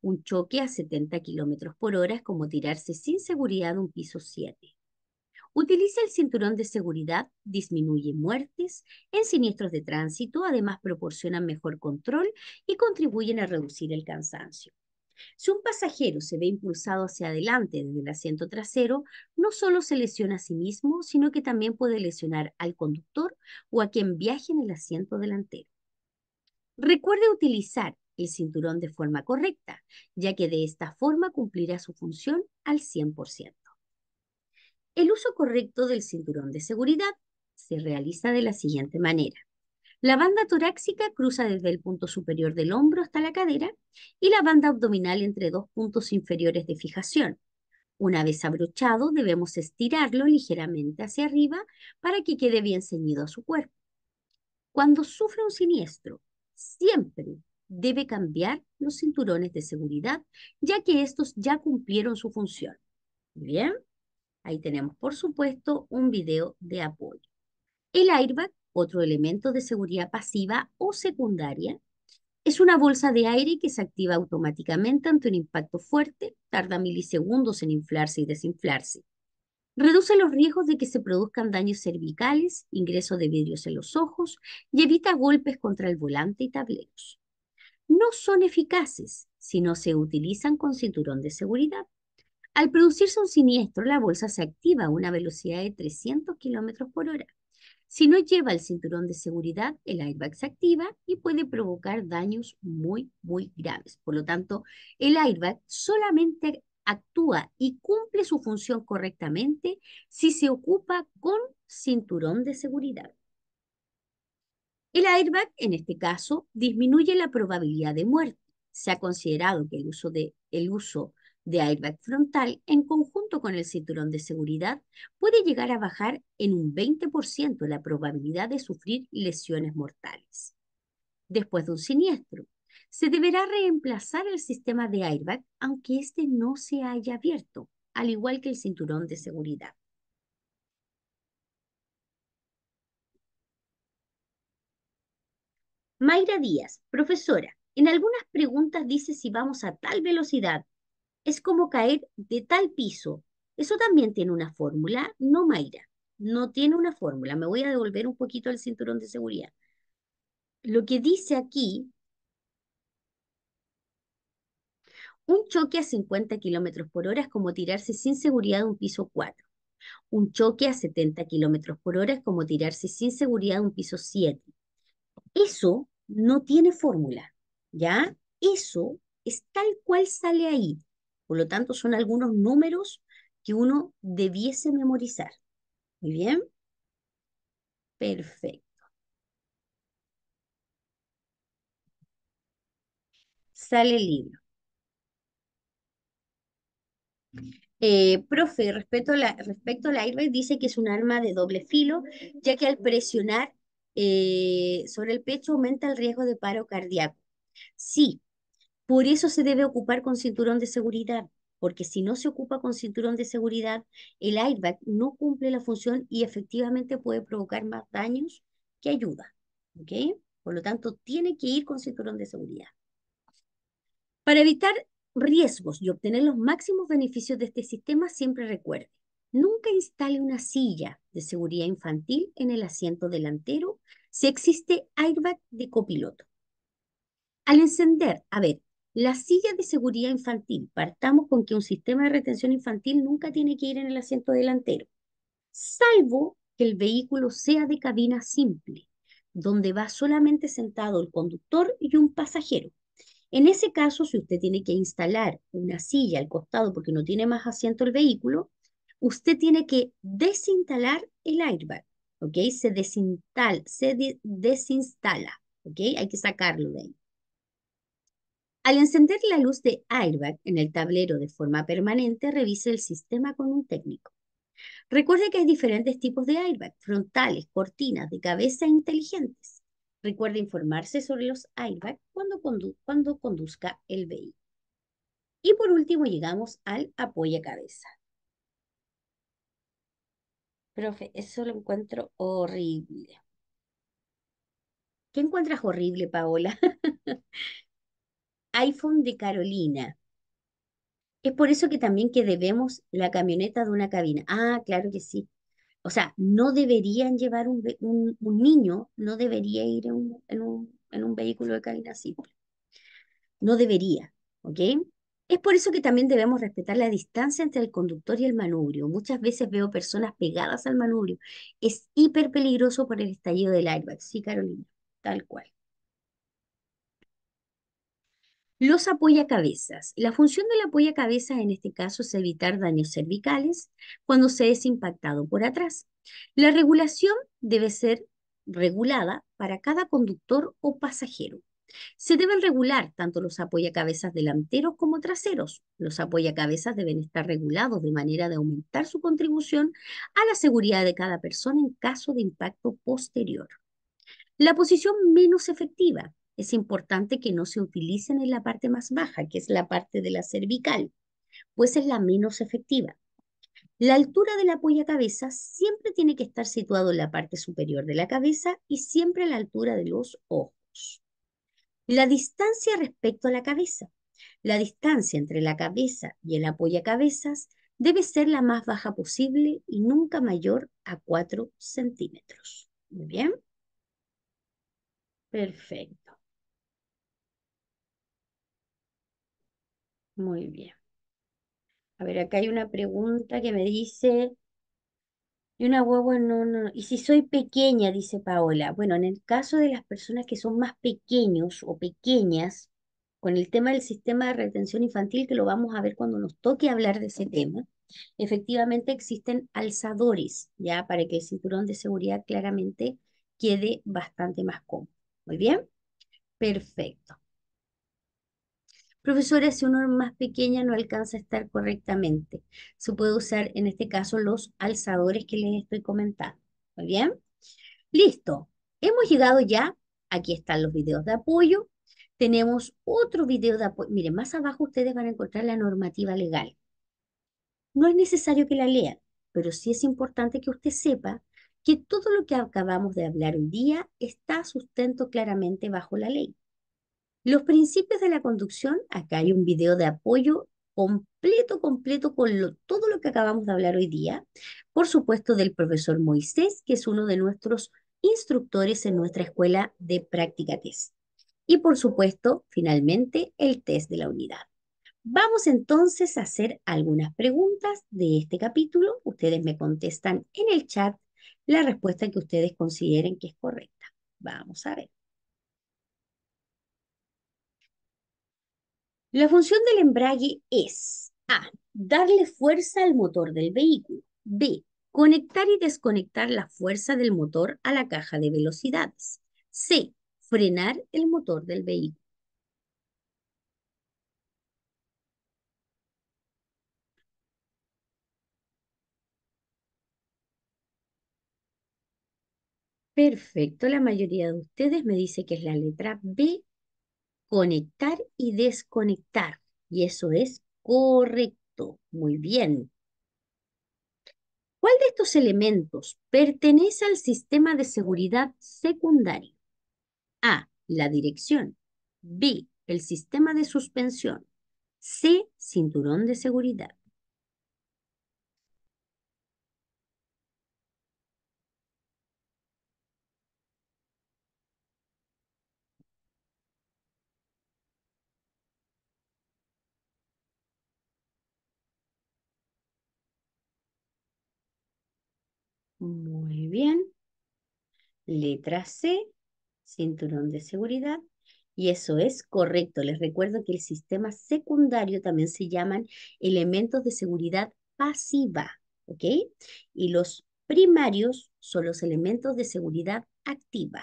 Speaker 1: Un choque a 70 km por hora es como tirarse sin seguridad de un piso 7. Utiliza el cinturón de seguridad, disminuye muertes en siniestros de tránsito, además proporcionan mejor control y contribuyen a reducir el cansancio. Si un pasajero se ve impulsado hacia adelante desde el asiento trasero, no solo se lesiona a sí mismo, sino que también puede lesionar al conductor o a quien viaje en el asiento delantero. Recuerde utilizar el cinturón de forma correcta, ya que de esta forma cumplirá su función al 100%. El uso correcto del cinturón de seguridad se realiza de la siguiente manera. La banda torácica cruza desde el punto superior del hombro hasta la cadera y la banda abdominal entre dos puntos inferiores de fijación. Una vez abrochado, debemos estirarlo ligeramente hacia arriba para que quede bien ceñido a su cuerpo. Cuando sufre un siniestro, siempre debe cambiar los cinturones de seguridad, ya que estos ya cumplieron su función. ¿Bien? Ahí tenemos, por supuesto, un video de apoyo. El airbag, otro elemento de seguridad pasiva o secundaria, es una bolsa de aire que se activa automáticamente ante un impacto fuerte, tarda milisegundos en inflarse y desinflarse. Reduce los riesgos de que se produzcan daños cervicales, ingreso de vidrios en los ojos y evita golpes contra el volante y tableros. No son eficaces si no se utilizan con cinturón de seguridad. Al producirse un siniestro, la bolsa se activa a una velocidad de 300 km por hora. Si no lleva el cinturón de seguridad, el airbag se activa y puede provocar daños muy, muy graves. Por lo tanto, el airbag solamente actúa y cumple su función correctamente si se ocupa con cinturón de seguridad. El airbag, en este caso, disminuye la probabilidad de muerte. Se ha considerado que el uso de, el uso de airbag frontal en conjunto con el cinturón de seguridad puede llegar a bajar en un 20% la probabilidad de sufrir lesiones mortales. Después de un siniestro, se deberá reemplazar el sistema de airbag aunque éste no se haya abierto, al igual que el cinturón de seguridad. Mayra Díaz, profesora, en algunas preguntas dice si vamos a tal velocidad es como caer de tal piso. Eso también tiene una fórmula, no Mayra, no tiene una fórmula. Me voy a devolver un poquito al cinturón de seguridad. Lo que dice aquí, un choque a 50 kilómetros por hora es como tirarse sin seguridad de un piso 4. Un choque a 70 kilómetros por hora es como tirarse sin seguridad de un piso 7. Eso no tiene fórmula, ¿ya? Eso es tal cual sale ahí. Por lo tanto, son algunos números que uno debiese memorizar. ¿Muy bien? Perfecto. Sale el libro. Eh, profe, respecto, respecto al aire, dice que es un arma de doble filo, ya que al presionar eh, sobre el pecho aumenta el riesgo de paro cardíaco. Sí, por eso se debe ocupar con cinturón de seguridad, porque si no se ocupa con cinturón de seguridad, el airbag no cumple la función y efectivamente puede provocar más daños que ayuda. Por lo tanto, tiene que ir con cinturón de seguridad. Para evitar riesgos y obtener los máximos beneficios de este sistema, siempre recuerde, nunca instale una silla de seguridad infantil en el asiento delantero si existe airbag de copiloto. Al encender, a ver, la sillas de seguridad infantil, partamos con que un sistema de retención infantil nunca tiene que ir en el asiento delantero, salvo que el vehículo sea de cabina simple, donde va solamente sentado el conductor y un pasajero. En ese caso, si usted tiene que instalar una silla al costado porque no tiene más asiento el vehículo, usted tiene que desinstalar el airbag, ¿ok? Se, desinstala, se desinstala, Hay que sacarlo de ahí. Al encender la luz de Airbag en el tablero de forma permanente, revise el sistema con un técnico. Recuerde que hay diferentes tipos de airbag, frontales, cortinas, de cabeza e inteligentes. Recuerde informarse sobre los airbags cuando, conduzca el vehículo. Y por último llegamos al a cabeza. Profe, eso lo encuentro horrible. ¿Qué encuentras horrible, Paola? iPhone de Carolina. Es por eso que también que debemos la camioneta de una cabina. Ah, claro que sí. O sea, no deberían llevar un, niño, no debería ir en un, en un vehículo de cabina simple. No debería, ¿ok? Es por eso que también debemos respetar la distancia entre el conductor y el manubrio. Muchas veces veo personas pegadas al manubrio. Es hiper peligroso por el estallido del airbag. Sí, Carolina, tal cual. Los apoyacabezas. La función del apoyacabezas en este caso es evitar daños cervicales cuando se es impactado por atrás. La regulación debe ser regulada para cada conductor o pasajero. Se deben regular tanto los apoyacabezas delanteros como traseros. Los apoyacabezas deben estar regulados de manera de aumentar su contribución a la seguridad de cada persona en caso de impacto posterior. La posición menos efectiva es importante que no se utilicen en la parte más baja, que es la parte de la cervical, pues es la menos efectiva. La altura del cabeza siempre tiene que estar situado en la parte superior de la cabeza y siempre a la altura de los ojos. La distancia respecto a la cabeza. La distancia entre la cabeza y el cabezas debe ser la más baja posible y nunca mayor a 4 centímetros. Muy bien. Perfecto. Muy bien. A ver, acá hay una pregunta que me dice, y una no, no, y si soy pequeña, dice Paola. Bueno, en el caso de las personas que son más pequeños o pequeñas, con el tema del sistema de retención infantil, que lo vamos a ver cuando nos toque hablar de ese tema, efectivamente existen alzadores, ya para que el cinturón de seguridad claramente quede bastante más cómodo. Muy bien, perfecto. Profesores, si uno es más pequeña no alcanza a estar correctamente, se puede usar en este caso los alzadores que les estoy comentando. Muy bien. Listo. Hemos llegado ya. Aquí están los videos de apoyo. Tenemos otro video de apoyo. Miren, más abajo ustedes van a encontrar la normativa legal. No es necesario que la lean, pero sí es importante que usted sepa que todo lo que acabamos de hablar hoy día está sustento claramente bajo la ley. Los principios de la conducción, acá hay un video de apoyo completo, completo con todo lo que acabamos de hablar hoy día, por supuesto del profesor Moisés, que es uno de nuestros instructores en nuestra escuela de práctica test. Y por supuesto, finalmente, el test de la unidad. Vamos entonces a hacer algunas preguntas de este capítulo. Ustedes me contestan en el chat la respuesta que ustedes consideren que es correcta. Vamos a ver. La función del embrague es A. Darle fuerza al motor del vehículo. B. Conectar y desconectar la fuerza del motor a la caja de velocidades. C. Frenar el motor del vehículo. Perfecto, la mayoría de ustedes me dice que es la letra B conectar y desconectar. Y eso es correcto. Muy bien. ¿Cuál de estos elementos pertenece al sistema de seguridad secundario? A. La dirección. B. El sistema de suspensión. C. Cinturón de seguridad. Muy bien. Letra C, cinturón de seguridad. Y eso es correcto. Les recuerdo que el sistema secundario también se llaman elementos de seguridad pasiva, ¿ok? Y los primarios son los elementos de seguridad activa.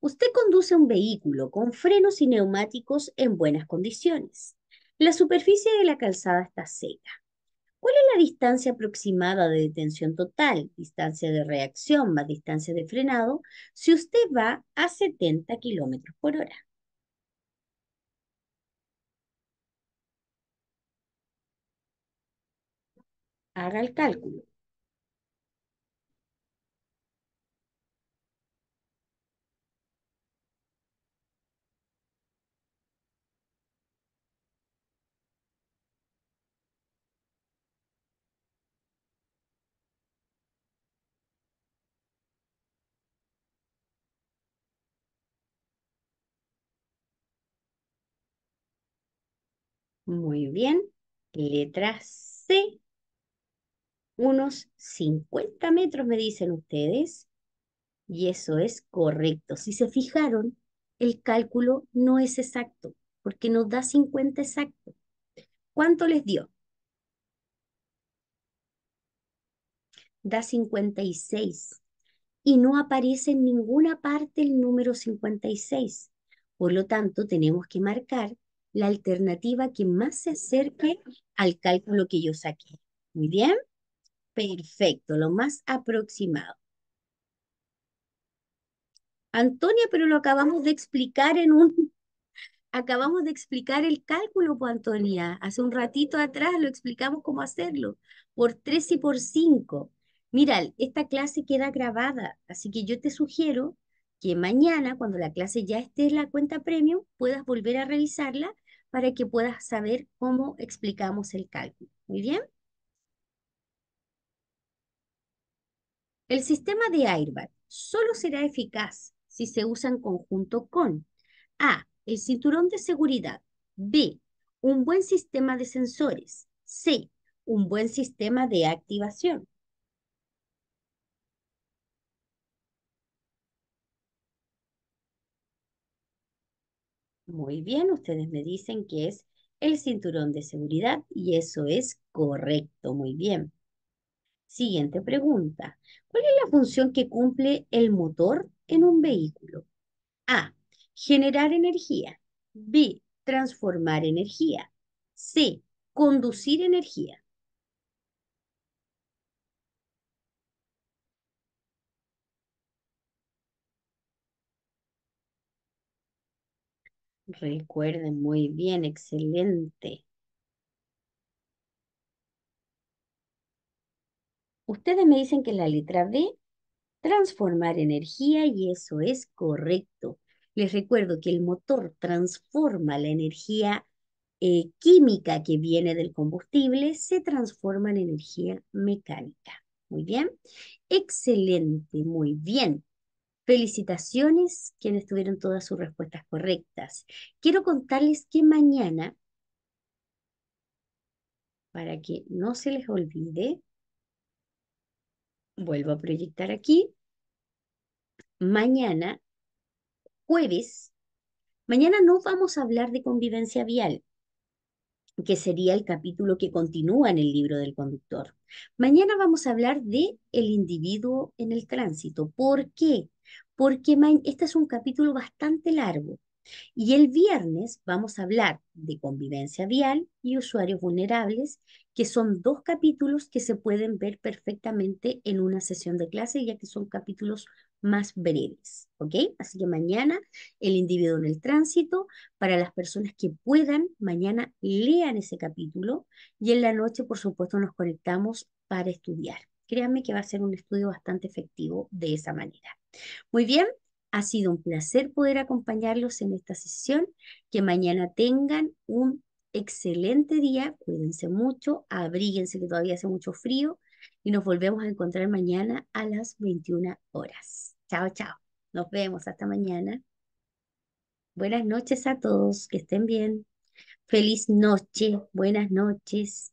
Speaker 1: Usted conduce un vehículo con frenos y neumáticos en buenas condiciones. La superficie de la calzada está seca. ¿Cuál es la distancia aproximada de detención total, distancia de reacción más distancia de frenado, si usted va a 70 kilómetros por hora? Haga el cálculo. Muy bien. Letra C. Unos 50 metros me dicen ustedes. Y eso es correcto. Si se fijaron, el cálculo no es exacto, porque nos da 50 exacto. ¿Cuánto les dio? Da 56. Y no aparece en ninguna parte el número 56. Por lo tanto, tenemos que marcar la alternativa que más se acerque al cálculo que yo saqué. Muy bien. Perfecto, lo más aproximado. Antonia, pero lo acabamos de explicar en un... Acabamos de explicar el cálculo, pues, Antonia. Hace un ratito atrás lo explicamos cómo hacerlo. Por 3 y por 5. Mira, esta clase queda grabada, así que yo te sugiero que mañana, cuando la clase ya esté en la cuenta premium, puedas volver a revisarla para que puedas saber cómo explicamos el cálculo. Muy bien. El sistema de airbag solo será eficaz si se usa en conjunto con A. El cinturón de seguridad. B. Un buen sistema de sensores. C. Un buen sistema de activación. Muy bien, ustedes me dicen que es el cinturón de seguridad y eso es correcto, muy bien. Siguiente pregunta. ¿Cuál es la función que cumple el motor en un vehículo? A. Generar energía. B. Transformar energía. C. Conducir energía. Recuerden, muy bien, excelente. Ustedes me dicen que la letra B, transformar energía, y eso es correcto. Les recuerdo que el motor transforma la energía eh, química que viene del combustible, se transforma en energía mecánica. Muy bien. Excelente, muy bien. Felicitaciones quienes tuvieron todas sus respuestas correctas. Quiero contarles que mañana, para que no se les olvide, vuelvo a proyectar aquí. Mañana, jueves, mañana no vamos a hablar de convivencia vial, que sería el capítulo que continúa en el libro del conductor. Mañana vamos a hablar de el individuo en el tránsito. ¿Por qué? porque este es un capítulo bastante largo. Y el viernes vamos a hablar de convivencia vial y usuarios vulnerables, que son dos capítulos que se pueden ver perfectamente en una sesión de clase, ya que son capítulos más breves, ¿ok? Así que mañana el individuo en el tránsito, para las personas que puedan, mañana lean ese capítulo y en la noche, por supuesto, nos conectamos para estudiar créanme que va a ser un estudio bastante efectivo de esa manera. Muy bien, ha sido un placer poder acompañarlos en esta sesión. Que mañana tengan un excelente día, cuídense mucho, abríguense que todavía hace mucho frío y nos volvemos a encontrar mañana a las 21 horas. Chao, chao. Nos vemos hasta mañana. Buenas noches a todos, que estén bien. Feliz noche, buenas noches.